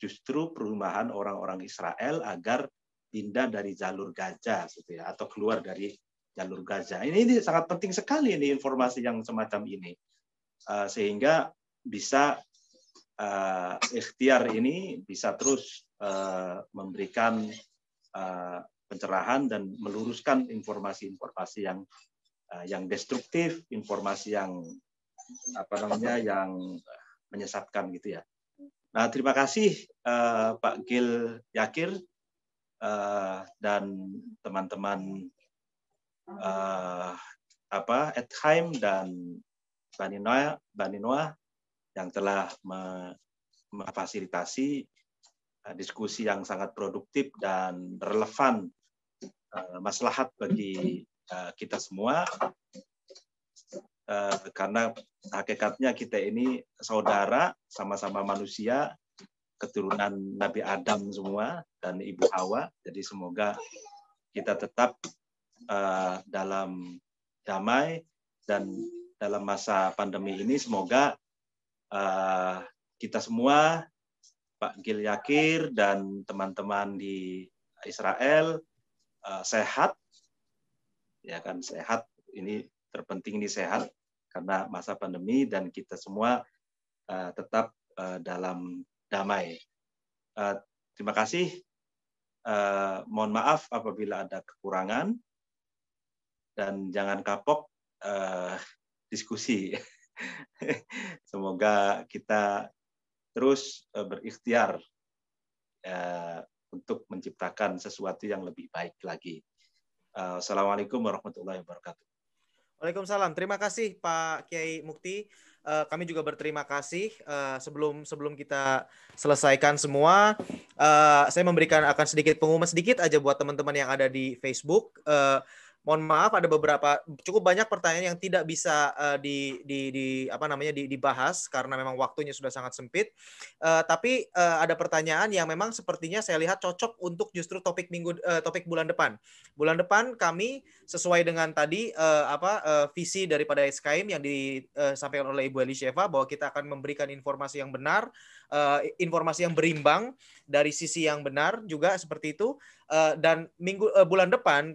justru perumahan orang-orang Israel agar pindah dari jalur Gaza gitu ya, atau keluar dari jalur Gaza. Ini, ini sangat penting sekali ini informasi yang semacam ini eh, sehingga bisa uh, ikhtiar ini bisa terus uh, memberikan uh, pencerahan dan meluruskan informasi-informasi yang uh, yang destruktif, informasi yang apa namanya yang menyesatkan gitu ya. Nah terima kasih uh, Pak Gil Yakir uh, dan teman-teman uh, apa Edheim dan Bani Noah, Bani Noah yang telah me memfasilitasi uh, diskusi yang sangat produktif dan relevan uh, maslahat bagi uh, kita semua Eh, karena hakikatnya kita ini saudara, sama-sama manusia, keturunan Nabi Adam semua dan Ibu Hawa. Jadi semoga kita tetap eh, dalam damai dan dalam masa pandemi ini semoga eh, kita semua Pak Gil Yakir dan teman-teman di Israel uh, sehat ya kan sehat ini terpenting ini sehat karena masa pandemi dan kita semua uh, tetap uh, dalam damai. Uh, terima kasih. Uh, mohon maaf apabila ada kekurangan dan jangan kapok uh, diskusi. Semoga kita terus uh, berikhtiar uh, untuk menciptakan sesuatu yang lebih baik lagi. Uh, Assalamualaikum warahmatullahi wabarakatuh. Waalaikumsalam. Terima kasih Pak Kiai Mukti. Uh, kami juga berterima kasih uh, sebelum sebelum kita selesaikan semua. Uh, saya memberikan akan sedikit pengumuman sedikit aja buat teman-teman yang ada di Facebook. Uh, mohon maaf ada beberapa cukup banyak pertanyaan yang tidak bisa uh, di, di di apa namanya di, dibahas karena memang waktunya sudah sangat sempit. Uh, tapi uh, ada pertanyaan yang memang sepertinya saya lihat cocok untuk justru topik minggu uh, topik bulan depan. Bulan depan kami sesuai dengan tadi uh, apa uh, visi daripada SKM yang disampaikan oleh Ibu Elisheva bahwa kita akan memberikan informasi yang benar, uh, informasi yang berimbang dari sisi yang benar juga seperti itu uh, dan minggu uh, bulan depan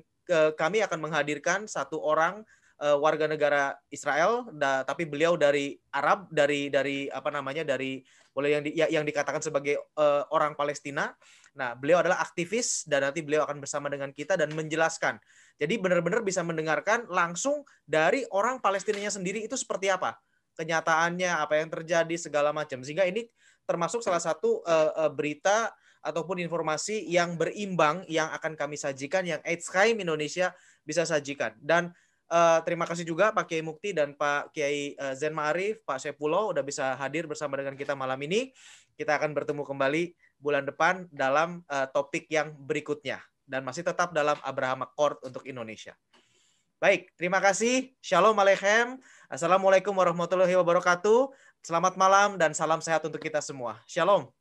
kami akan menghadirkan satu orang uh, warga negara Israel, da, tapi beliau dari Arab, dari dari apa namanya dari boleh yang di, ya, yang dikatakan sebagai uh, orang Palestina. Nah, beliau adalah aktivis dan nanti beliau akan bersama dengan kita dan menjelaskan. Jadi benar-benar bisa mendengarkan langsung dari orang Palestinanya sendiri itu seperti apa kenyataannya, apa yang terjadi segala macam. Sehingga ini termasuk salah satu uh, uh, berita ataupun informasi yang berimbang yang akan kami sajikan yang AIDS Crime Indonesia bisa sajikan. Dan uh, terima kasih juga Pak Kiai Mukti dan Pak Kiai eh, Zen Ma'arif, Pak Sepulo udah bisa hadir bersama dengan kita malam ini. Kita akan bertemu kembali bulan depan dalam uh, topik yang berikutnya dan masih tetap dalam Abraham Accord untuk Indonesia. Baik, terima kasih. Shalom Aleichem. Assalamualaikum warahmatullahi wabarakatuh. Selamat malam dan salam sehat untuk kita semua. Shalom.